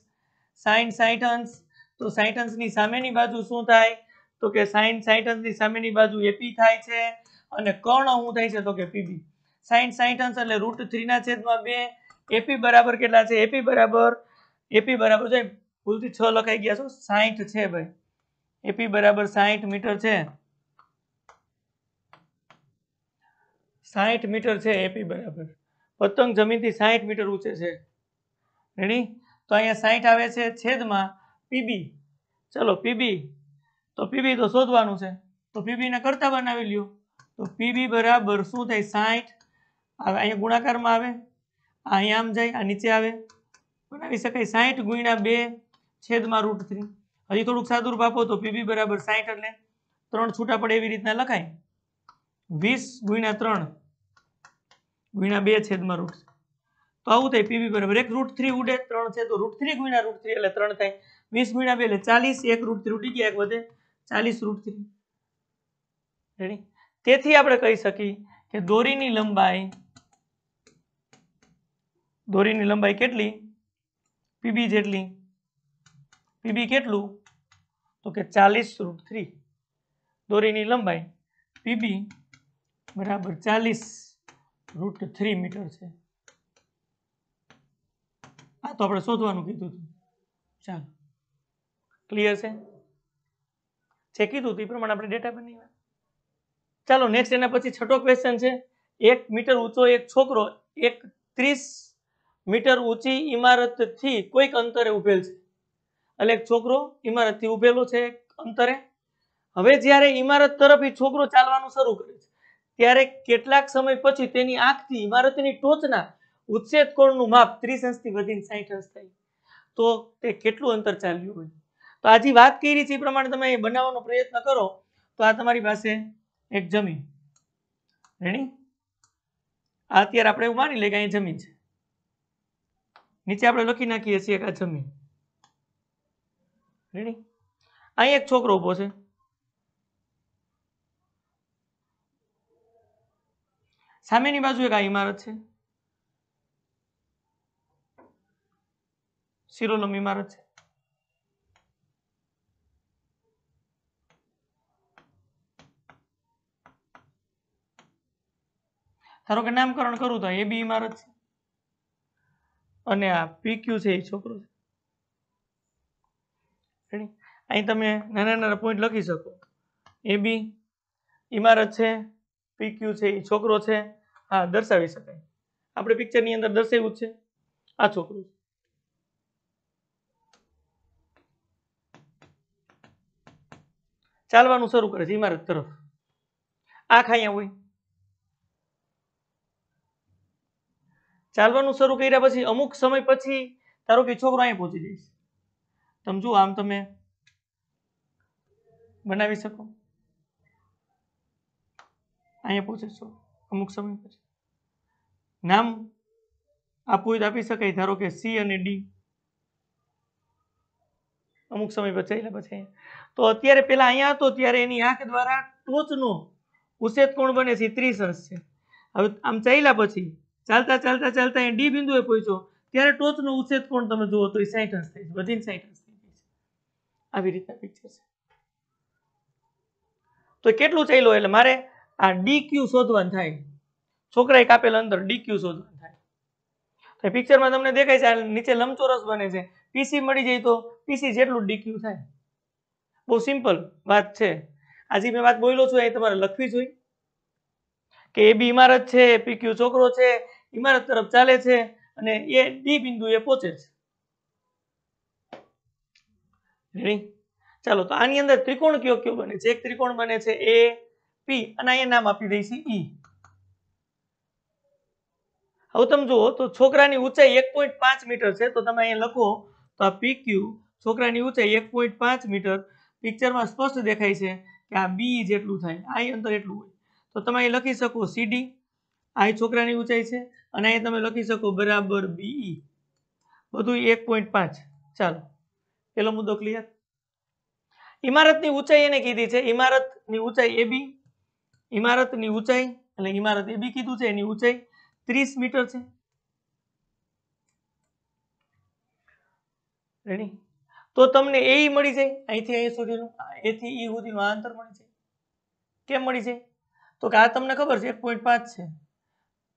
સાઈઠ સાઈઠ અંશ તો સાઈઠ અંશની સામેની બાજુ શું થાય તો કે સાઈન સાઈઠ અંશની સામેની બાજુ એપી થાય છે અને કર્ણ શું થાય છે તો કે પીબી સાઈન સાઈઠ અંશ એટલે રૂટ થ્રીના છેદમાં બે એપી બરાબર કેટલા છે એપી બરાબર એપી બરાબર છે ભૂલથી છ લખાઈ ગયા છો સાહીઠ છે ભાઈ એપી બરાબર સાહીઠ મીટર છે સાહીઠ મીટર છે એપી બરાબર પતંગ જમીનથી સાહીઠ મીટર ઊંચે છે રેડી તો અહીંયા સાહીઠ આવે છે છેદમાં પીબી ચલો પીબી તો પીબી તો શોધવાનું છે તો પીબીને કરતા બનાવી લ્યો તો પીબી બરાબર શું થાય સાહીઠ અહીંયા ગુણાકારમાં આવે અહીંયા આમ જાય આ નીચે આવે બનાવી શકાય સાહીઠ ગુણ્યા બે છેદમાં રૂટ થ્રી હજી થોડુંક સાદુરૂપ આપો તો પીબી બરાબર સાહીઠ એટલે ત્રણ છૂટા પડે એવી રીતના લખાય વીસ ગુણ્યા ત્રણ ગુણ્યા બે છેદમાં રૂટ તો આવું થાય પીબી બરાબર એક રૂટ થ્રી ઉડે ત્રણ છે તો રૂટ થ્રી ગુણ્યા રૂટ થ્રી એટલે ત્રણ થાય વીસ ગુણ્યા બે એટલે ચાલીસ એક રૂટ થ્રી ઉડી ગયા એક વધે ચાલીસ રૂટ થ્રી રેડી તેથી આપણે કહી શકીએ કે દોરીની લંબાઈ દોરીની લંબાઈ કેટલી પીબી જેટલી પીબી કેટલું તો કે ચાલીસ રૂટ થ્રી દોરીની લંબાઈ પીબી બરાબર ચાલીસ રૂટ થ્રી મીટર છે આ તો આપણે શોધવાનું કીધું હતું ચાલો ક્લિયર છે જે કીધું હતું એ પ્રમાણે આપણે ડેટા બનાવ્યા ચાલો નેક્સ્ટ એના પછી છઠ્ઠો ક્વેશ્ચન છે એક મીટર ઊંચો એક છોકરો એક ત્રીસ મીટર ઊંચી ઇમારતથી કોઈક અંતરે ઉભેલ છે એટલે એક છોકરો ઇમારતથી ઉભેલો છે અંતરે હવે જ્યારે ઇમારત તરફ છોકરો ચાલવાનું શરૂ કરે છે ત્યારે કેટલાક સમય પછી તેની આંખથી ઇમારતની ટોચના ઉચ્છેદ કોણનું માપ ત્રીસ અંશથી વધીને સાહીઠ અંશ થાય તો તે કેટલું અંતર ચાલ્યું હોય તો આજે વાત કરી છે એ પ્રમાણે તમે બનાવવાનો પ્રયત્ન કરો તો આ તમારી પાસે એક જમીન રેણી આ અત્યારે આપણે એવું માની લઈએ કે અહીં જમીન છે નીચે આપણે લખી નાખીએ છીએ કે આ જમીન રેડી અહીં એક છોકરો ઊભો છે સામેની બાજુ એક આ ઇમારત છે શિરોલમ ઇમારત છે ધારો કે નામકરણ કરું તો એ બી ઇમારત છે અને આ પીક્યુ છે એ છોકરો છે અહીં તમે નાના નાના પોઈન્ટ લખી શકો એ બી ઇમારત છે પીક્યુ છે એ છોકરો છે હા દર્શાવી શકાય આપણે પિક્ચરની અંદર દર્શાવ્યું છે આ છોકરું છે ચાલવાનું શરૂ કરે છે ઇમારત તરફ આંખ અહીંયા હોય ચાલવાનું શરૂ કર્યા પછી અમુક સમય પછી ધારો કે છોકરો અહીંયા પહોંચી જઈશ તમે જુઓ આમ તમે બનાવી શકો અહીંયા પહોંચે છો અમુક સમય પછી નામ આપવું આપી શકાય ધારો કે સી અને ડી અમુક સમય બચાવેલા પછી તો અત્યારે પેલા અહીંયા હતો ત્યારે એની આંખ દ્વારા ટોચનો ઉછેદ કોણ બને છે ત્રીસ અંશ છે હવે આમ ચાલ્યા પછી ચાલતા ચાલતા ચાલતા એ ડી બિંદુએ પહોંચ્યો ત્યારે ટોચનો ઉચ્છેદ કોણ તમે જુઓ તો એ સાઠ અંશ થઈ વધીને સાઠ અંશ થઈ જાય આવી રીતના પિક્ચર છે તો કેટલું ચાલ્યો એટલે મારે આ ડી ક્યુ શોધવાનું થાય છોકરાએ કાપેલ અંદર ડી ક્યુ શોધવાનું થાય તો પિક્ચરમાં તમને દેખાય છે નીચે લંબચોરસ બને છે પીસી મળી જાય તો પીસી જેટલું ડી ક્યુ થાય બહુ સિમ્પલ વાત છે આજે મેં વાત બોલ્યો છું એ તમારે લખવી જોઈએ કે એ બી ઇમારત છે પી ક્યુ છોકરો છે ઇમારત તરફ ચાલે છે અને એ ડી બિંદુએ પહોંચે છે ચાલો તો આની અંદર ત્રિકોણ કયો કયો બને છે એક ત્રિકોણ બને છે એ પી અને અહીંયા નામ આપી દઈશ ઈ e. હવે તમે જુઓ તો છોકરાની ઊંચાઈ એક પોઈન્ટ પાંચ મીટર છે તો તમે અહીંયા લખો તો આ પી ક્યુ છોકરાની ઊંચાઈ એક પોઈન્ટ પાંચ મીટર પિક્ચરમાં સ્પષ્ટ દેખાય છે કે આ બી જેટલું થાય આ અંતર એટલું હોય તો તમે અહીં લખી શકો સીડી આ છોકરાની ઊંચાઈ છે અને અહીંયા તમે લખી શકો બરાબર બીઈ બધું એક પોઈન્ટ પાંચ ચાલો પેલો મુદ્દો ક્લિયર ઇમારતની ઊંચાઈ એને કીધી છે ઇમારતની ઊંચાઈ એ બી ઇમારતની ઊંચાઈ એટલે ઇમારત એ બી કીધું છે એની ઊંચાઈ ત્રીસ મીટર છે રેડી તો તમને એ મળી જાય અહીંથી અહીં સુધીનું એથી ઈ સુધીનું આ અંતર મળી જાય કેમ મળી જાય તો કે આ તમને ખબર છે એક પોઈન્ટ પાંચ છે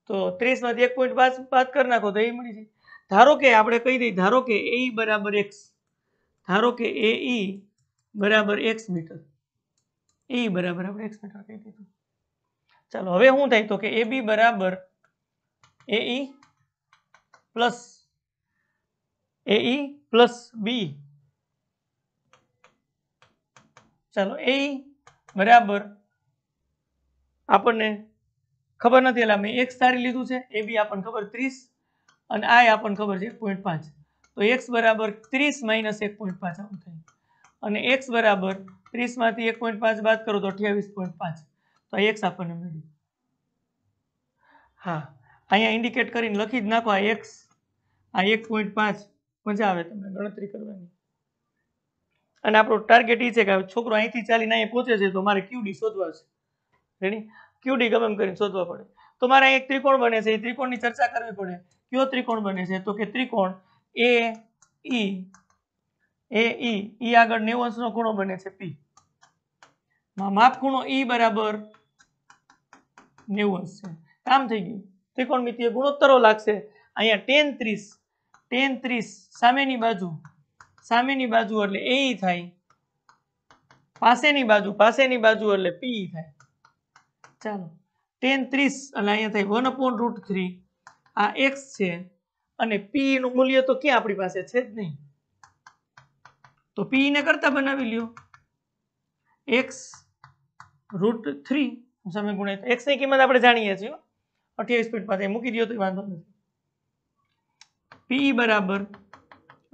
તો ત્રીસમાંથી એક પોઈન્ટ બાદ બાદ કરી નાખો તો એ મળી જાય ધારો કે આપણે કહી દઈએ ધારો કે એ બરાબર એક્સ ધારો કે એ બરાબર એક્સ મીટર એ બરાબર આપણે એક્સ મીટર કહી દીધું ચાલો હવે શું થાય તો કે એ બી બરાબર એ પ્લસ એ પ્લસ બી ચાલો એ બરાબર આપણને ખબર નથી એટલે મેં એક્સ ધારી લીધું છે એ બી આપણને ખબર ત્રીસ અને આ આપણને ખબર છે પોઈન્ટ પાંચ તો એક્સ બરાબર ત્રીસ માઇનસ એક પોઈન્ટ પાંચ આવું થાય અને એક્સ બરાબર ત્રીસમાંથી એક પોઈન્ટ પાંચ બાદ કરો તો અઠ્યાવીસ પોઈન્ટ પાંચ તો એક્સ આપણને મળ્યું હા અહીંયા ઇન્ડિકેટ કરીને લખી જ નાખો આ એક્સ આ એક પોઈન્ટ પાંચ મજા આવે તમને ગણતરી કરવાની અને આપણો ટાર્ગેટ એ છે કે છોકરો અહીંથી ચાલીને અહીંયા પહોંચે છે તો મારે ક્યુડી શોધવા છે રેડી ક્યુડી ગમે એમ કરીને શોધવા પડે તો મારે અહીંયા એક ત્રિકોણ બને છે એ ત્રિકોણની ચર્ચા કરવી પડે કયો ત્રિકોણ બને છે તો કે ત્રિકોણ એ ઈ એ આગળ નેવું અંશનો ખૂણો બને છે પી માપ ખૂણો ઈ e બરાબર નેવું અંશ છે કામ થઈ ગયું ત્રિકોણ ત્રિકોણમિતિય ગુણોત્તરો લાગશે અહીંયા ટેન ત્રીસ ટેન ત્રીસ સામેની બાજુ સામેની બાજુ એટલે એ થાય પાસેની બાજુ પાસેની બાજુ એટલે પી થાય ચાલો ટેન ત્રીસ એટલે અહીંયા થાય વન અપોન રૂટ થ્રી આ એક્સ છે અને પી નું મૂલ્ય તો ક્યાં આપણી પાસે છે જ નહીં તો પી ને કરતા બનાવી લ્યો એક્સ રૂટ થ્રી સામે ગુણ્યા એક્સની કિંમત આપણે જાણીએ છીએ અઠ્યાવીસ પોઈન્ટ પાસે મૂકી દો તો વાંધો નથી પી બરાબર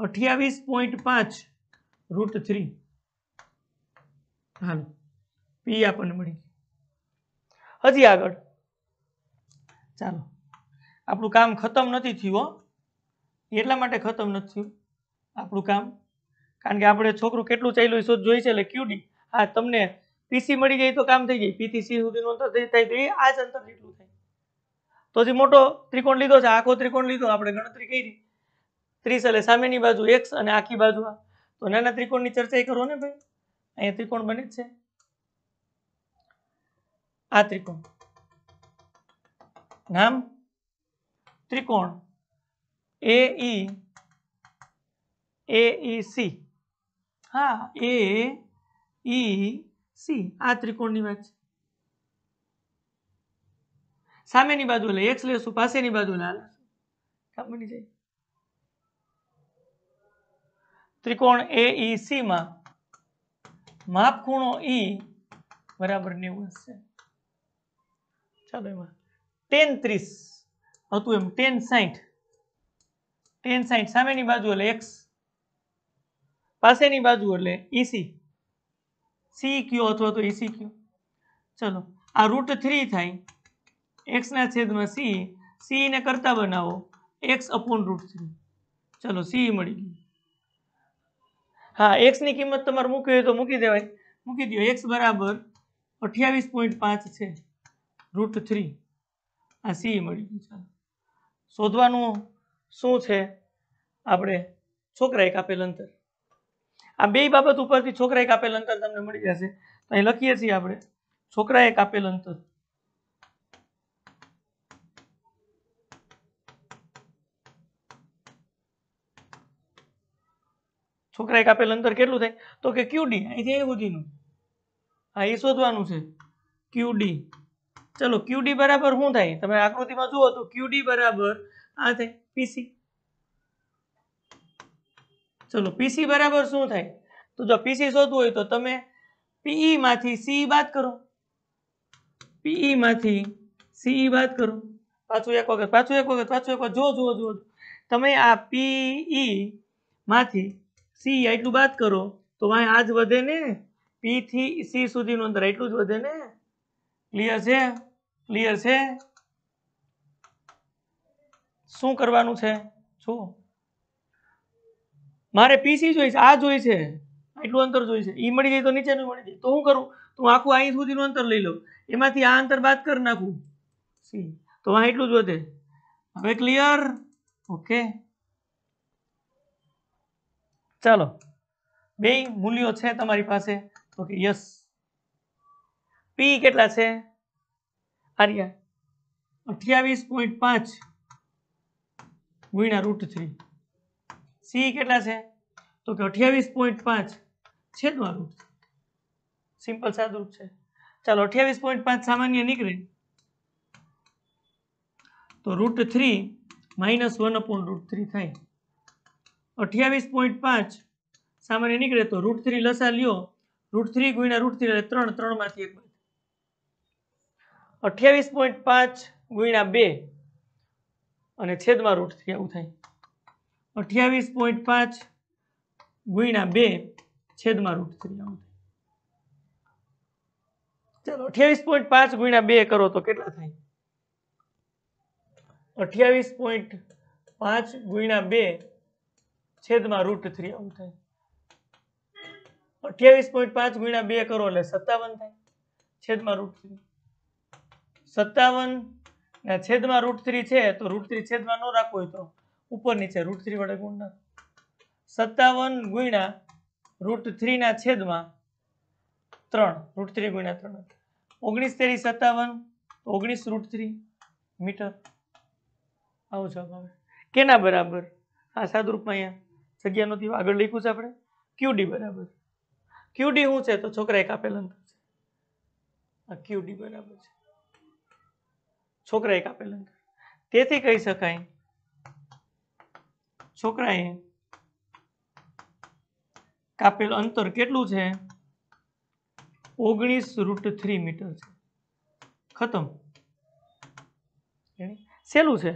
અઠ્યાવીસ પોઈન્ટ પાંચ રૂટ થ્રી હાલ પી આપણને મળી હજી આગળ ચાલો આપણું કામ ખતમ નથી થયું એટલા માટે ખતમ નથી થયું આપણું કામ કારણ કે આપણે છોકરું કેટલું ચાલ્યું શોધ જોઈ છે એટલે ક્યુડી હા તમને પીસી મળી ગઈ તો કામ થઈ ગઈ પીથી સી સુધીનું અંતર થાય તો આ જ અંતર જેટલું થાય તો હજી મોટો ત્રિકોણ લીધો છે આખો ત્રિકોણ લીધો આપણે ગણતરી કરી ત્રીસ એટલે સામેની બાજુ એક્સ અને આખી બાજુ તો નાના ત્રિકોણની ચર્ચા એ કરો ને ભાઈ અહીંયા ત્રિકોણ બને જ છે આ ત્રિકોણ નામ ત્રિકોણ એ ઈ એ ઈ સી હા એ ઈ સી આ ત્રિકોણની વાત છે સામેની બાજુ એટલે એક્સ લેશું પાસેની બાજુ લાલ બની જાય ત્રિકોણ એ ઈ સી માં માપ ખૂણો ઈ e બરાબર નેવું હશે ચાલો એમાં ટેન ત્રીસ હતું એમ ટેન સાઈઠ ટેન સાઈઠ સામેની બાજુ એટલે એક્સ પાસેની બાજુ એટલે ઈસી સી ક્યુ અથવા તો ઈસી ક્યુ ચલો આ રૂટ થ્રી થાય એક્સના છેદમાં સી સીને કરતા બનાવો એક્સ અપોન રૂટ થ્રી ચલો સી મળી ગયું હા એક્સની કિંમત તમારે મૂકવી હોય તો મૂકી દેવાય મૂકી દો એક્સ બરાબર અઠ્યાવીસ પોઈન્ટ પાંચ છે રૂટ થ્રી આ સી મળી ગયું ચાલો શોધવાનું શું છે આપણે છોકરાએ કાપેલ અંતર આ બે બાબત ઉપરથી છોકરાએ કાપેલ અંતર તમને મળી જશે અહીં લખીએ છીએ આપણે છોકરાએ કાપેલ અંતર છોકરાએ કાપેલ અંતર કેટલું થાય તો કે ક્યુડી અહીંથી અહીં સુધીનું હા એ શોધવાનું છે ક્યુડી ચલો ડી બરાબર શું થાય તમે આકૃતિમાં જુઓ તો ડી બરાબર આ થાય પીસી ચલો પીસી બરાબર શું થાય તો જો પીસી શોધવું હોય તો તમે પીઈ e માંથી સી e બાદ કરો પીઈ e માંથી સી બાદ કરો પાછું એક વખત પાછું એક વખત પાછું એક વખત જો જુઓ જુઓ તમે આ પીઈ માંથી સી એટલું બાદ કરો તો વાંહે આ જ વધે ને પી થી સી સુધીનું અંદર એટલું જ વધે ને ક્લિયર છે ક્લિયર છે શું કરવાનું છે જો મારે પીસી જોઈએ છે આ જોઈ છે એટલું અંતર જોઈ છે એ મળી જાય તો નીચે નું મળી જાય તો હું કરું તો હું આખું અહીં સુધીનું અંતર લઈ લઉં એમાંથી આ અંતર બાદ કરી નાખું સી તો આ એટલું જ વધે હવે ક્લિયર ઓકે ચાલો બે મૂલ્યો છે તમારી પાસે તો યસ પી કેટલા છે આર્યા અઠ્યાવીસ પોઈન્ટ પાંચ ગુણ્યા રૂટ થ્રી સી કેટલા છે તો કે અઠ્યાવીસ પોઈન્ટ પાંચ છેદમાં રૂટ સિમ્પલ સાદું છે ચાલો અઠ્યાવીસ પોઈન્ટ પાંચ સામાન્ય નીકળે તો root three minus one upon root three થાય અઠ્યાવીસ પોઈન્ટ પાંચ સામાન્ય નીકળે તો રૂટ થ્રી લસા લ્યો રૂટ થ્રી ગુણ્યા રૂટ થ્રી એટલે ત્રણ ત્રણમાંથી એક અઠ્યાવીસ પોઈન્ટ પાંચ ગુણ્યા બે અને છેદમાં રૂટ થ્રી આવું થાય અઠ્યાવીસ પોઈન્ટ પાંચ ગુણ્યા બે છેદમાં રૂટ થ્રી આવું થાય ચાલો અઠ્યાવીસ પોઈન્ટ પાંચ ગુણ્યા બે કરો તો કેટલા થાય અઠ્યાવીસ પોઈન્ટ પાંચ ગુણ્યા બે છેદમાં રૂટ થ્રી આવું થાય અઠ્યાવીસ પોઈન્ટ પાંચ ગુણ્યા બે કરો એટલે સત્તાવન થાય છેદમાં રૂટ થ્રી સત્તાવન છેદમાં રૂટ થ્રી છે તો રૂટ થ્રી છેદમાં ન રાખવું હોય તો ઉપર નીચે રૂટ થ્રી વડે ગુણ નાખો સત્તાવન ગુણ્યા રૂટ થ્રીના છેદમાં ત્રણ રૂટ થ્રી ગુણ્યા ત્રણ ઓગણીસ તેરી સત્તાવન ઓગણીસ રૂટ થ્રી મીટર આવું જવાબ હવે કેના બરાબર આ સાદુરૂપમાં અહીંયા જગ્યા નથી આગળ લખ્યું છે આપણે ક્યુડી બરાબર ક્યુડી શું છે તો છોકરાએ કાપેલ અંતર છે આ ક્યુડી બરાબર છે છોકરાએ કાપેલા તેથી કહી શકાય છોકરાએ કાપેલ અંતર કેટલું છે ઓગણીસ રૂટ થ્રી મીટર છે ખતમ સહેલું છે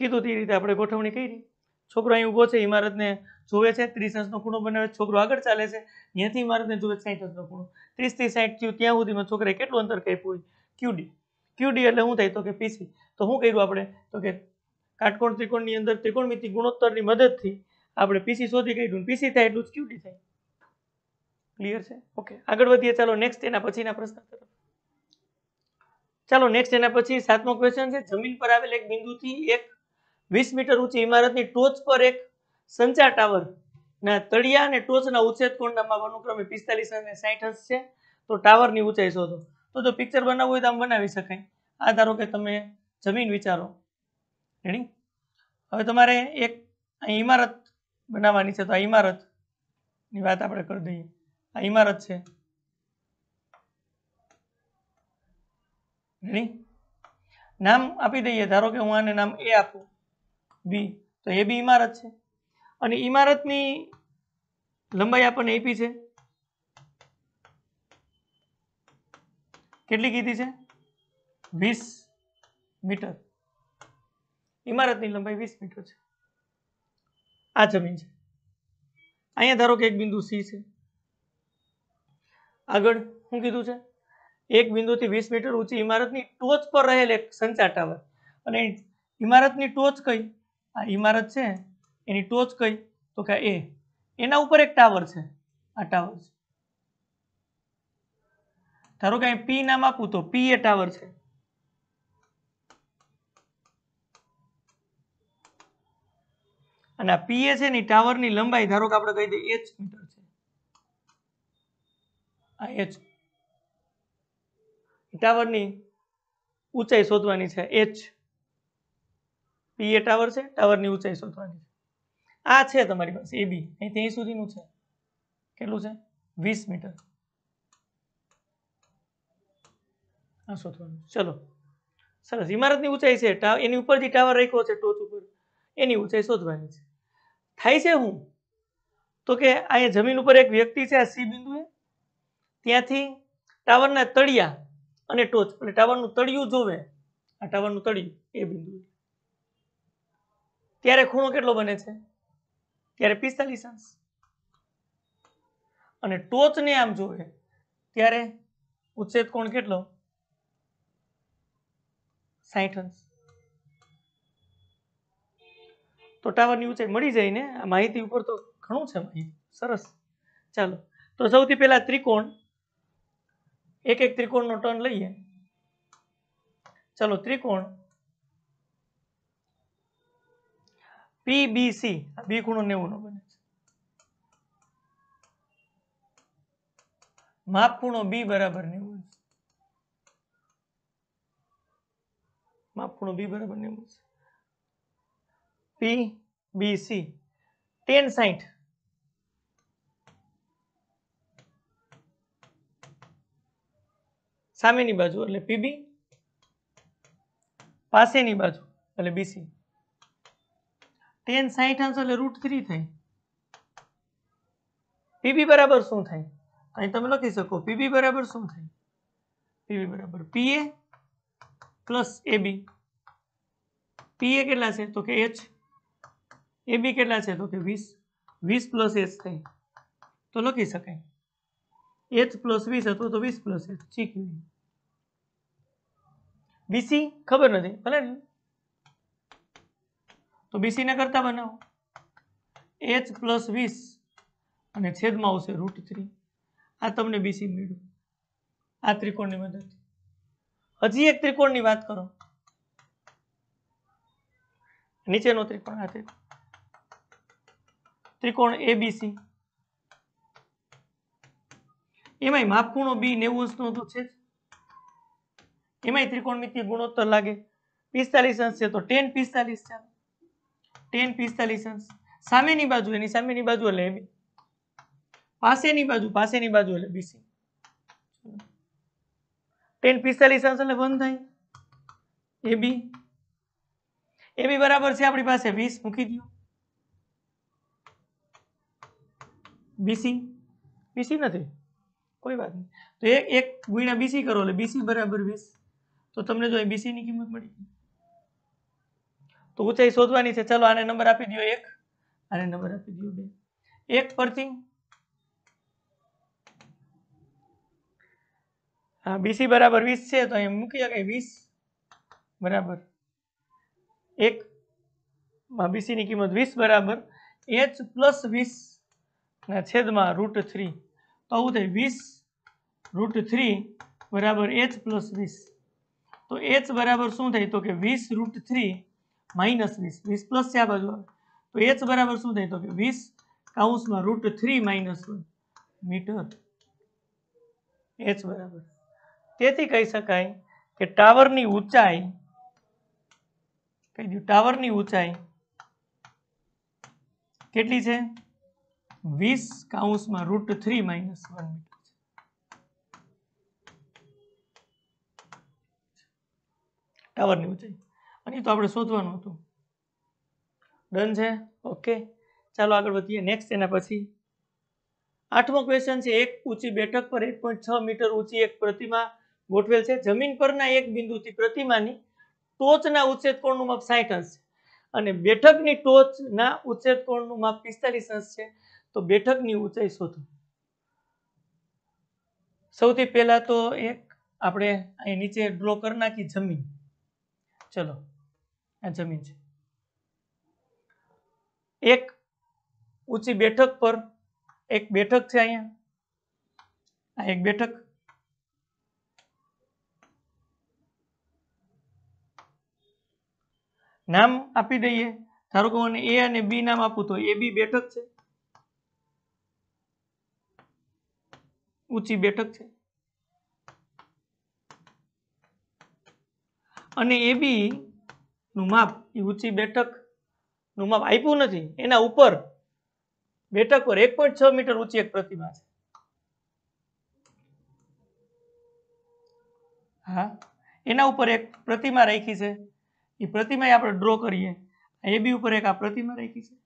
કીધું તે રીતે આપણે ગોઠવણી કરી છોકરો અહીં ઊભો છે ઇમારતને જોવે છે ત્રીસ અંશનો ખૂણો બનાવે છે છોકરો આગળ ચાલે છે ત્યાંથી ઇમારતને જોવે સાઠ અંશનો ખૂણો ત્રીસથી સાઠ થયું ત્યાં સુધીમાં છોકરાએ કેટલું અંતર કાપ્યું હોય ક્યુડી ક્યુડી એટલે શું થાય તો કે પીસી તો શું કર્યું આપણે તો કે કાટકોણ ત્રિકોણની અંદર ત્રિકોણમિતિ ગુણોત્તરની મદદથી આપણે પીસી શોધી કાઢ્યું પીસી થાય એટલું જ ક્યુડી થાય ક્લિયર છે ઓકે આગળ વધીએ ચાલો નેક્સ્ટ એના પછીના પ્રશ્ન તરફ ચાલો નેક્સ્ટ એના પછી સાતમો ક્વેશ્ચન છે જમીન પર આવેલ એક બિંદુથી એક વીસ મીટર ઊંચી ઇમારતની ટોચ પર એક સંચાર ટાવર ના તળિયા અને ટોચના ઉછેદ કોણના માપ અનુક્રમે પિસ્તાલીસ અને સાઠ હશે તો ટાવરની ઊંચાઈ શોધો તો જો પિક્ચર બનાવવું હોય તો આમ બનાવી શકાય આ ધારો કે તમે જમીન વિચારો રેડી હવે તમારે એક અહીં ઇમારત બનાવવાની છે તો આ ઇમારતની વાત આપણે કરી દઈએ આ ઇમારત છે રેડી નામ આપી દઈએ ધારો કે હું આને નામ એ આપું બી તો એ બી ઇમારત છે અને ઇમારતની લંબાઈ આપણને આપી છે કેટલી કીધી છે વીસ મીટર ઇમારતની લંબાઈ વીસ મીટર છે આ જમીન છે અહીંયા ધારો કે એક બિંદુ સી છે આગળ શું કીધું છે એક બિંદુથી વીસ મીટર ઊંચી ઇમારતની ટોચ પર રહેલ એક સંચા ટાવર અને ઇમારતની ટોચ કઈ આ ઇમારત છે એની ટોચ કઈ તો કે એ એના ઉપર એક ટાવર છે આ ટાવર છે ધારો કે અહીં પી નામ આપું તો પી એ ટાવર છે અને આ પી એ છે ને ટાવરની લંબાઈ ધારો કે આપણે કહી દઈએ એચ મીટર છે આ એચ ટાવરની ઊંચાઈ શોધવાની છે એચ પી એ ટાવર છે ટાવરની ઊંચાઈ શોધવાની છે આ છે તમારી પાસે એ બી અહીંથી અહીં સુધીનું છે કેટલું છે વીસ મીટર આસો ચલો સરસ ઇમારતની ઊંચાઈ છે એની ઉપરથી ટાવર રાખ્યો છે ટોચ ઉપર એની ઊંચાઈ શોધવાની છે થાય છે હું તો કે અહીંયા જમીન ઉપર એક વ્યક્તિ છે આ સી બિંદુએ ત્યાંથી ટાવરના તળિયા અને ટોચ એટલે ટાવરનું તળિયું જોવે આ ટાવરનું તળિયું એ બિંદુ ત્યારે ખૂણો કેટલો બને છે ત્યારે પિસ્તાલીસ અંશ અને ટોચને આમ જોવે ત્યારે ઉચ્છેદ કોણ કેટલો સાઠ અંશ તો ટાવરની ઊંચાઈ મળી જાય ને આ માહિતી ઉપર તો ઘણું છે માહિતી સરસ ચાલો તો સૌથી પહેલાં ત્રિકોણ એક એક ત્રિકોણનો ટર્ન લઈએ ચાલો ત્રિકોણ પીબીસી બી ખૂણો નેવું નો બને છે માપ ખૂણો બી બરાબર નેવું માપખૂણો બી બરાબર નેવું છે પી બી સી ટેન સાઈઠ સામેની બાજુ એટલે પીબી પાસેની બાજુ એટલે બીસી ટેન સાઈઠ આંસો એટલે રૂટ થ્રી થાય પીબી બરાબર શું થાય અહીં તમે લખી શકો પીબી બરાબર શું થાય પીબી બરાબર પીએ પ્લસ એ બી પી એ કેટલા છે તો કે એચ એ બી કેટલા છે તો કે વીસ વીસ પ્લસ એચ થાય તો લખી શકાય એચ પ્લસ વીસ હતું તો વીસ પ્લસ એચ ચીક્યુ બીસી ખબર નથી ભલે ને તો ને કરતા બનાવો એચ પ્લસ વીસ અને છેદમાં આવશે રૂટ થ્રી આ તમને બીસી મળ્યું આ ત્રિકોણની મદદથી હજી એક ત્રિકોણની વાત કરો નીચેનો ત્રિકોણ આ ત્રિકોણ એ બીસી એમાં માપખૂણો બી નેવું અંશનો તો છે એમાંય ત્રિકોણમિતિ ગુણોત્તર લાગે પિસ્તાલીસ અંશ છે તો ટેન પિસ્તાલીસ ચાલો ટેન પિસ્તાલીસ અંશ સામેની બાજુ એની સામેની બાજુ એટલે એબી પાસેની બાજુ પાસેની બાજુ એટલે બીસી ટેન પિસ્તાલીસ આવશે એટલે વન થાય એ બી બરાબર છે આપણી પાસે વીસ મૂકી દો બીસી બીસી નથી કોઈ વાત નહીં તો એક એક ગુણ્યા બીસી કરો એટલે બીસી બરાબર વીસ તો તમને જો બીસીની કિંમત મળી તો ઊંચાઈ શોધવાની છે ચલો આને નંબર આપી દો એક આને નંબર આપી દો બે એક પરથી હા બીસી બરાબર વીસ છે તો અહીં મૂકી શકાય વીસ બરાબર એક માં બીસીની કિંમત વીસ બરાબર એચ પ્લસ વીસના છેદમાં રૂટ થ્રી તો આવું થાય વીસ રૂટ થ્રી બરાબર એચ પ્લસ વીસ તો એચ બરાબર શું થાય તો કે વીસ રૂટ થ્રી માઇનસ વીસ વીસ પ્લસ છે આ બાજુ તો એચ બરાબર શું થાય તો કે વીસ કાઉન્સમાં root three minus one metre H બરાબર તેથી કહી શકાય કે ટાવરની ઊંચાઈ કહી દઉં ટાવરની ઊંચાઈ કેટલી છે વીસ કાઉન્સમાં root three minus one metre ટાવરની ઊંચાઈ અને તો આપણે શોધવાનું હતું ડન છે ઓકે ચાલો આગળ વધીએ નેક્સ્ટ એના પછી આઠમો ક્વેશ્ચન છે એક ઊંચી બેઠક પર એક પોઈન્ટ છ મીટર ઊંચી એક પ્રતિમા ગોઠવેલ છે જમીન પરના એક બિંદુથી પ્રતિમાની ટોચના ઉચ્છેદ કોણનું માપ સાહીઠ અંશ છે અને બેઠકની ટોચના ઉચ્છેદ કોણનું માપ પિસ્તાલીસ અંશ છે તો બેઠકની ઊંચાઈ શોધો સૌથી પહેલા તો એક આપણે અહીં નીચે ડ્રો કરી નાખી જમીન ચલો આ જમીન છે એક ઊંચી બેઠક પર એક બેઠક છે અહીંયા આ એક બેઠક નામ આપી દઈએ ધારો કે મને એ અને બી નામ આપું તો એ બી બેઠક છે ઊંચી બેઠક છે અને એ બી નું માપ એ ઊંચી બેઠક નું માપ આપ્યું નથી એના ઉપર બેઠક પર એક પોઈન્ટ છ મીટર ઊંચી એક પ્રતિમા છે હા એના ઉપર એક પ્રતિમા રાખી છે એ પ્રતિમા આપણે ડ્રો કરીએ એ બી ઉપર એક આ પ્રતિમા રાખી છે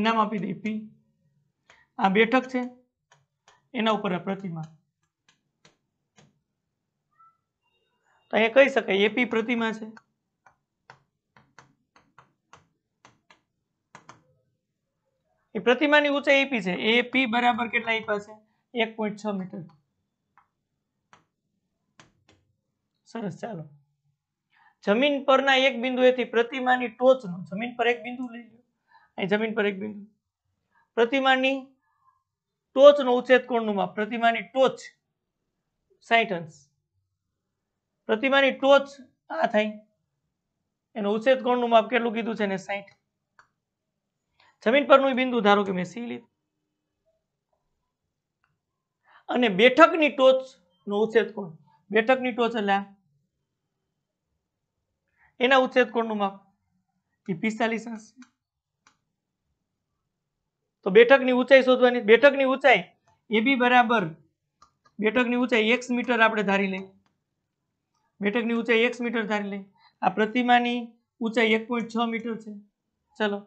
ઇનામ આપી દઈએ પી આ બેઠક છે એના ઉપર આ પ્રતિમા તો એ કહી શકાય એપી પ્રતિમા છે એ પ્રતિમાની ઊંચાઈ એપી છે એ પી બરાબર કેટલા આપ્યા છે એક પોઈન્ટ છ મીટર સરસ ચાલો જમીન પરના એક બિંદુ એથી પ્રતિમાની ટોચનો જમીન પર એક બિંદુ લઈ લો અહીં જમીન પર એક બિંદુ પ્રતિમાની ટોચનો ઉચ્છેદ કોણનું માપ પ્રતિમાની ટોચ સાઈઠ અંશ પ્રતિમાની ટોચ આ થાય એનું ઉચ્છેદ કોણનું માપ કેટલું કીધું છે ને સાઈઠ જમીન પરનું બિંદુ ધારો કે મેં સી લીધું અને બેઠકની ટોચ નો ઉચ્છેદ કોણ બેઠકની ટોચ એટલે એના ઉચ્છેદ કોણનું માપ એ પિસ્તાલીસ અંશ તો બેઠકની ઊંચાઈ શોધવાની બેઠકની ઊંચાઈ એ બી બરાબર બેઠકની ઊંચાઈ એકસ મીટર આપણે ધારી લઈ બેઠકની ઊંચાઈ એકસ મીટર ધારી લઈએ આ પ્રતિમાની ઊંચાઈ એક પોઈન્ટ છ મીટર છે ચલો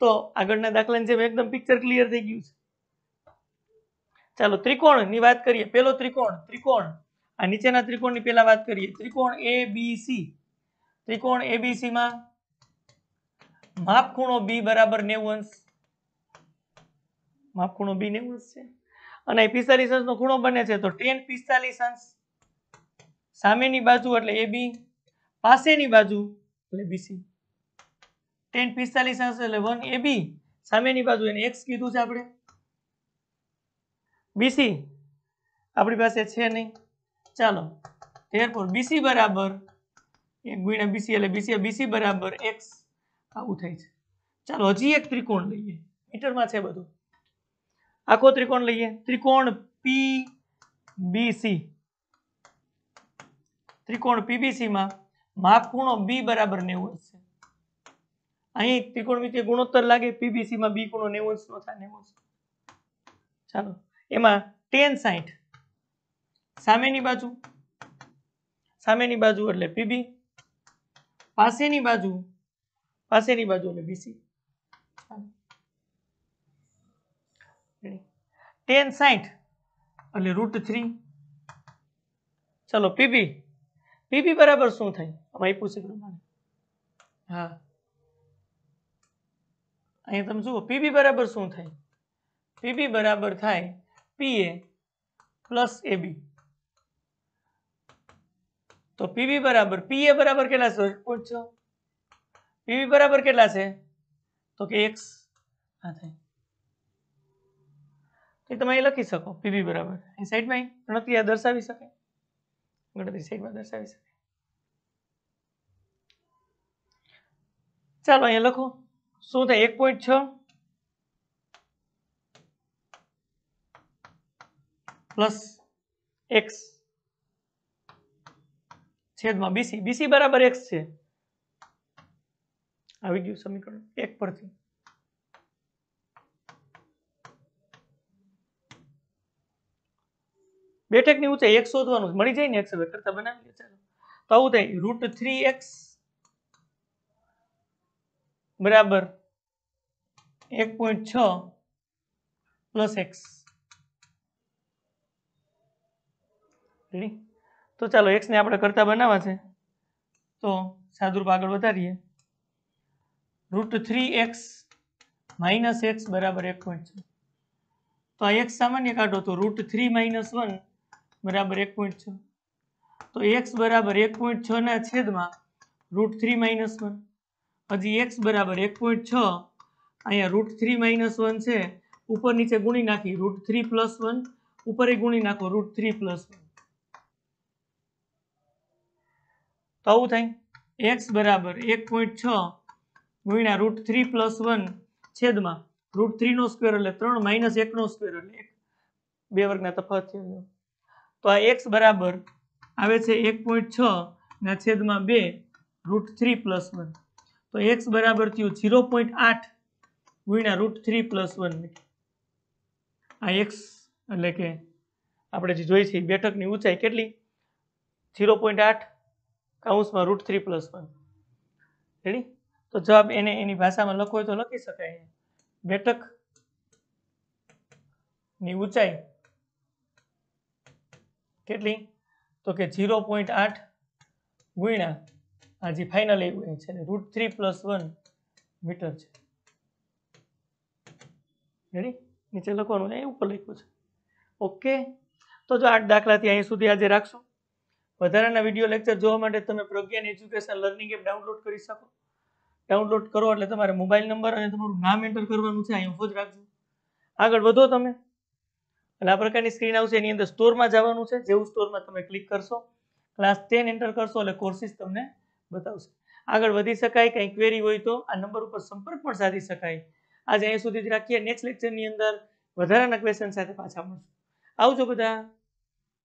તો આગળના દાખલાની જેમ એકદમ પિક્ચર ક્લિયર થઈ ગયું છે ચાલો ત્રિકોણની વાત કરીએ પેલો ત્રિકોણ ત્રિકોણ આ નીચેના ત્રિકોણની પહેલા વાત કરીએ ત્રિકોણ એ બી સી ત્રિકોણ એબીસી માં માપખૂણો બી બરાબર નેવું અંશ માપખૂણો બી નેવું અંશ છે અને પિસ્તાલીસ અંશનો ખૂણો બને છે તો ટેન પિસ્તાલીસ અંશ સામેની બાજુ એટલે એ બી પાસેની બાજુ એટલે બીસી ટેન પિસ્તાલીસ અંશ એટલે વન એ બી સામેની બાજુ એને એક્સ કીધું છે આપણે બીસી આપણી પાસે છે નહીં ચાલો તેર બીસી બરાબર એક ગુણ્યા બીસી એટલે બીસી બીસી બરાબર એક્સ આવું થાય છે ચાલો હજી એક ત્રિકોણ લઈએ મીટરમાં છે બધું આખો ત્રિકોણ લઈએ ત્રિકોણ પી બીસી ત્રિકોણ પીબીસીમાં માપ ખૂણો બી બરાબર નેવું છે અહીં ત્રિકોણ ત્રિકોણમિતિય ગુણોત્તર લાગે પીબીસીમાં બી ખૂણો નેવું નો થાય નેવું ચાલો એમાં ટેન સાઈઠ સામેની બાજુ સામેની બાજુ એટલે પીબી પાસેની બાજુ પાસેની બાજુ એટલે બીસી ટેન સાઠ એટલે રૂટ થ્રી ચલો પીબી પીબી બરાબર શું થાય આમાં આપ્યું છે પ્રમાણે હા અહીંયા તમે જુઓ પીબી બરાબર શું થાય પીબી બરાબર થાય પીએ પ્લસ એબી તો પીવી બરાબર પી એ બરાબર કેટલા છે પોઈન્ટ છ પીવી બરાબર કેટલા છે તો કે એક્સ આ થાય તો તમે અહીં લખી શકો પીવી બરાબર એ સાઈડમાં ગણતરી આ દર્શાવી શકે ગણતરી સાઈડમાં દર્શાવી શકે ચાલો અહીંયા લખો શું થાય એક પોઈન્ટ છ પ્લસ એક્સ છેદમાં બીસી બીસી બરાબર એક્સ છે આવી ગયું સમીકરણ એક પરથી બેઠકની ઊંચાઈ એક શોધવાનું મળી જાય ને એક્સ હવે કરતા બનાવીએ ચાલો તો આવું થાય રૂટ થ્રી એક્સ બરાબર એક પોઈન્ટ છ પ્લસ એક્સ રેડી તો ચાલો એક્સને આપણે કરતા બનાવવા છે તો સાદુરૂપ આગળ વધારીએ root three x minus x બરાબર એક પોઈન્ટ છે તો આ એક્સ સામાન્ય કાઢો તો રૂટ થ્રી માઇનસ વન બરાબર એક પોઈન્ટ છ તો એક્સ બરાબર એક પોઈન્ટ છના છેદમાં રૂટ થ્રી માઇનસ વન હજી એક્સ બરાબર એક પોઈન્ટ છ અહીંયા રૂટ થ્રી માઇનસ વન છે ઉપર નીચે ગુણી નાખી રૂટ થ્રી પ્લસ વન ઉપર ગુણી નાખો રૂટ થ્રી પ્લસ વન તો આવું થાય એક્સ બરાબર એક પોઈન્ટ છ ગુણ્યા રૂટ થ્રી પ્લસ વન છેદમાં રૂટ થ્રીનો સ્કવેર એટલે ત્રણ માઇનસ એકનો સ્ક્વેર એટલે એક બે વર્ગના તફાવત થયો તો આ એક્સ બરાબર આવે છે એક પોઈન્ટ છ ના છેદમાં બે રૂટ થ્રી પ્લસ વન તો એક્સ બરાબર થયું ઝીરો પોઈન્ટ આઠ ગુણ્યા રૂટ થ્રી પ્લસ વન આ એક્સ એટલે કે આપણે જે જોઈ છે બેઠકની ઊંચાઈ કેટલી ઝીરો પોઈન્ટ આઠ કાઉન્સમાં root three plus one ready તો જવાબ એને એની ભાષામાં લખવો હોય તો લખી શકાય બેઠક ની ઊંચાઈ કેટલી તો કે ઝીરો પોઈન્ટ આઠ ગુણ્યા આ જે ફાઇનલ એવું છે root three plus one metre છે રેડી નીચે લખવાનું એ ઉપર લખ્યું છે ઓકે તો જો આઠ દાખલાથી અહીં સુધી આજે રાખશું વધારાના વિડીયો લેક્ચર જોવા માટે તમે Pragyan education learning app download કરી શકો ડાઉનલોડ કરો એટલે તમારે મોબાઈલ નંબર અને તમારું નામ એન્ટર કરવાનું છે અહીં જ રાખજો આગળ વધો તમે એટલે આ પ્રકારની સ્ક્રીન આવશે એની અંદર સ્ટોરમાં જવાનું છે જેવું સ્ટોરમાં તમે ક્લિક કરશો ક્લાસ ટેન એન્ટર કરશો એટલે કોર્સિસ તમને બતાવશે આગળ વધી શકાય કંઈ ક્વેરી હોય તો આ નંબર ઉપર સંપર્ક પણ સાધી શકાય આજે અહીં સુધી જ રાખીએ નેક્સ્ટ લેક્ચરની અંદર વધારાના ક્વેશ્ચન સાથે પાછા મળશું આવજો બધા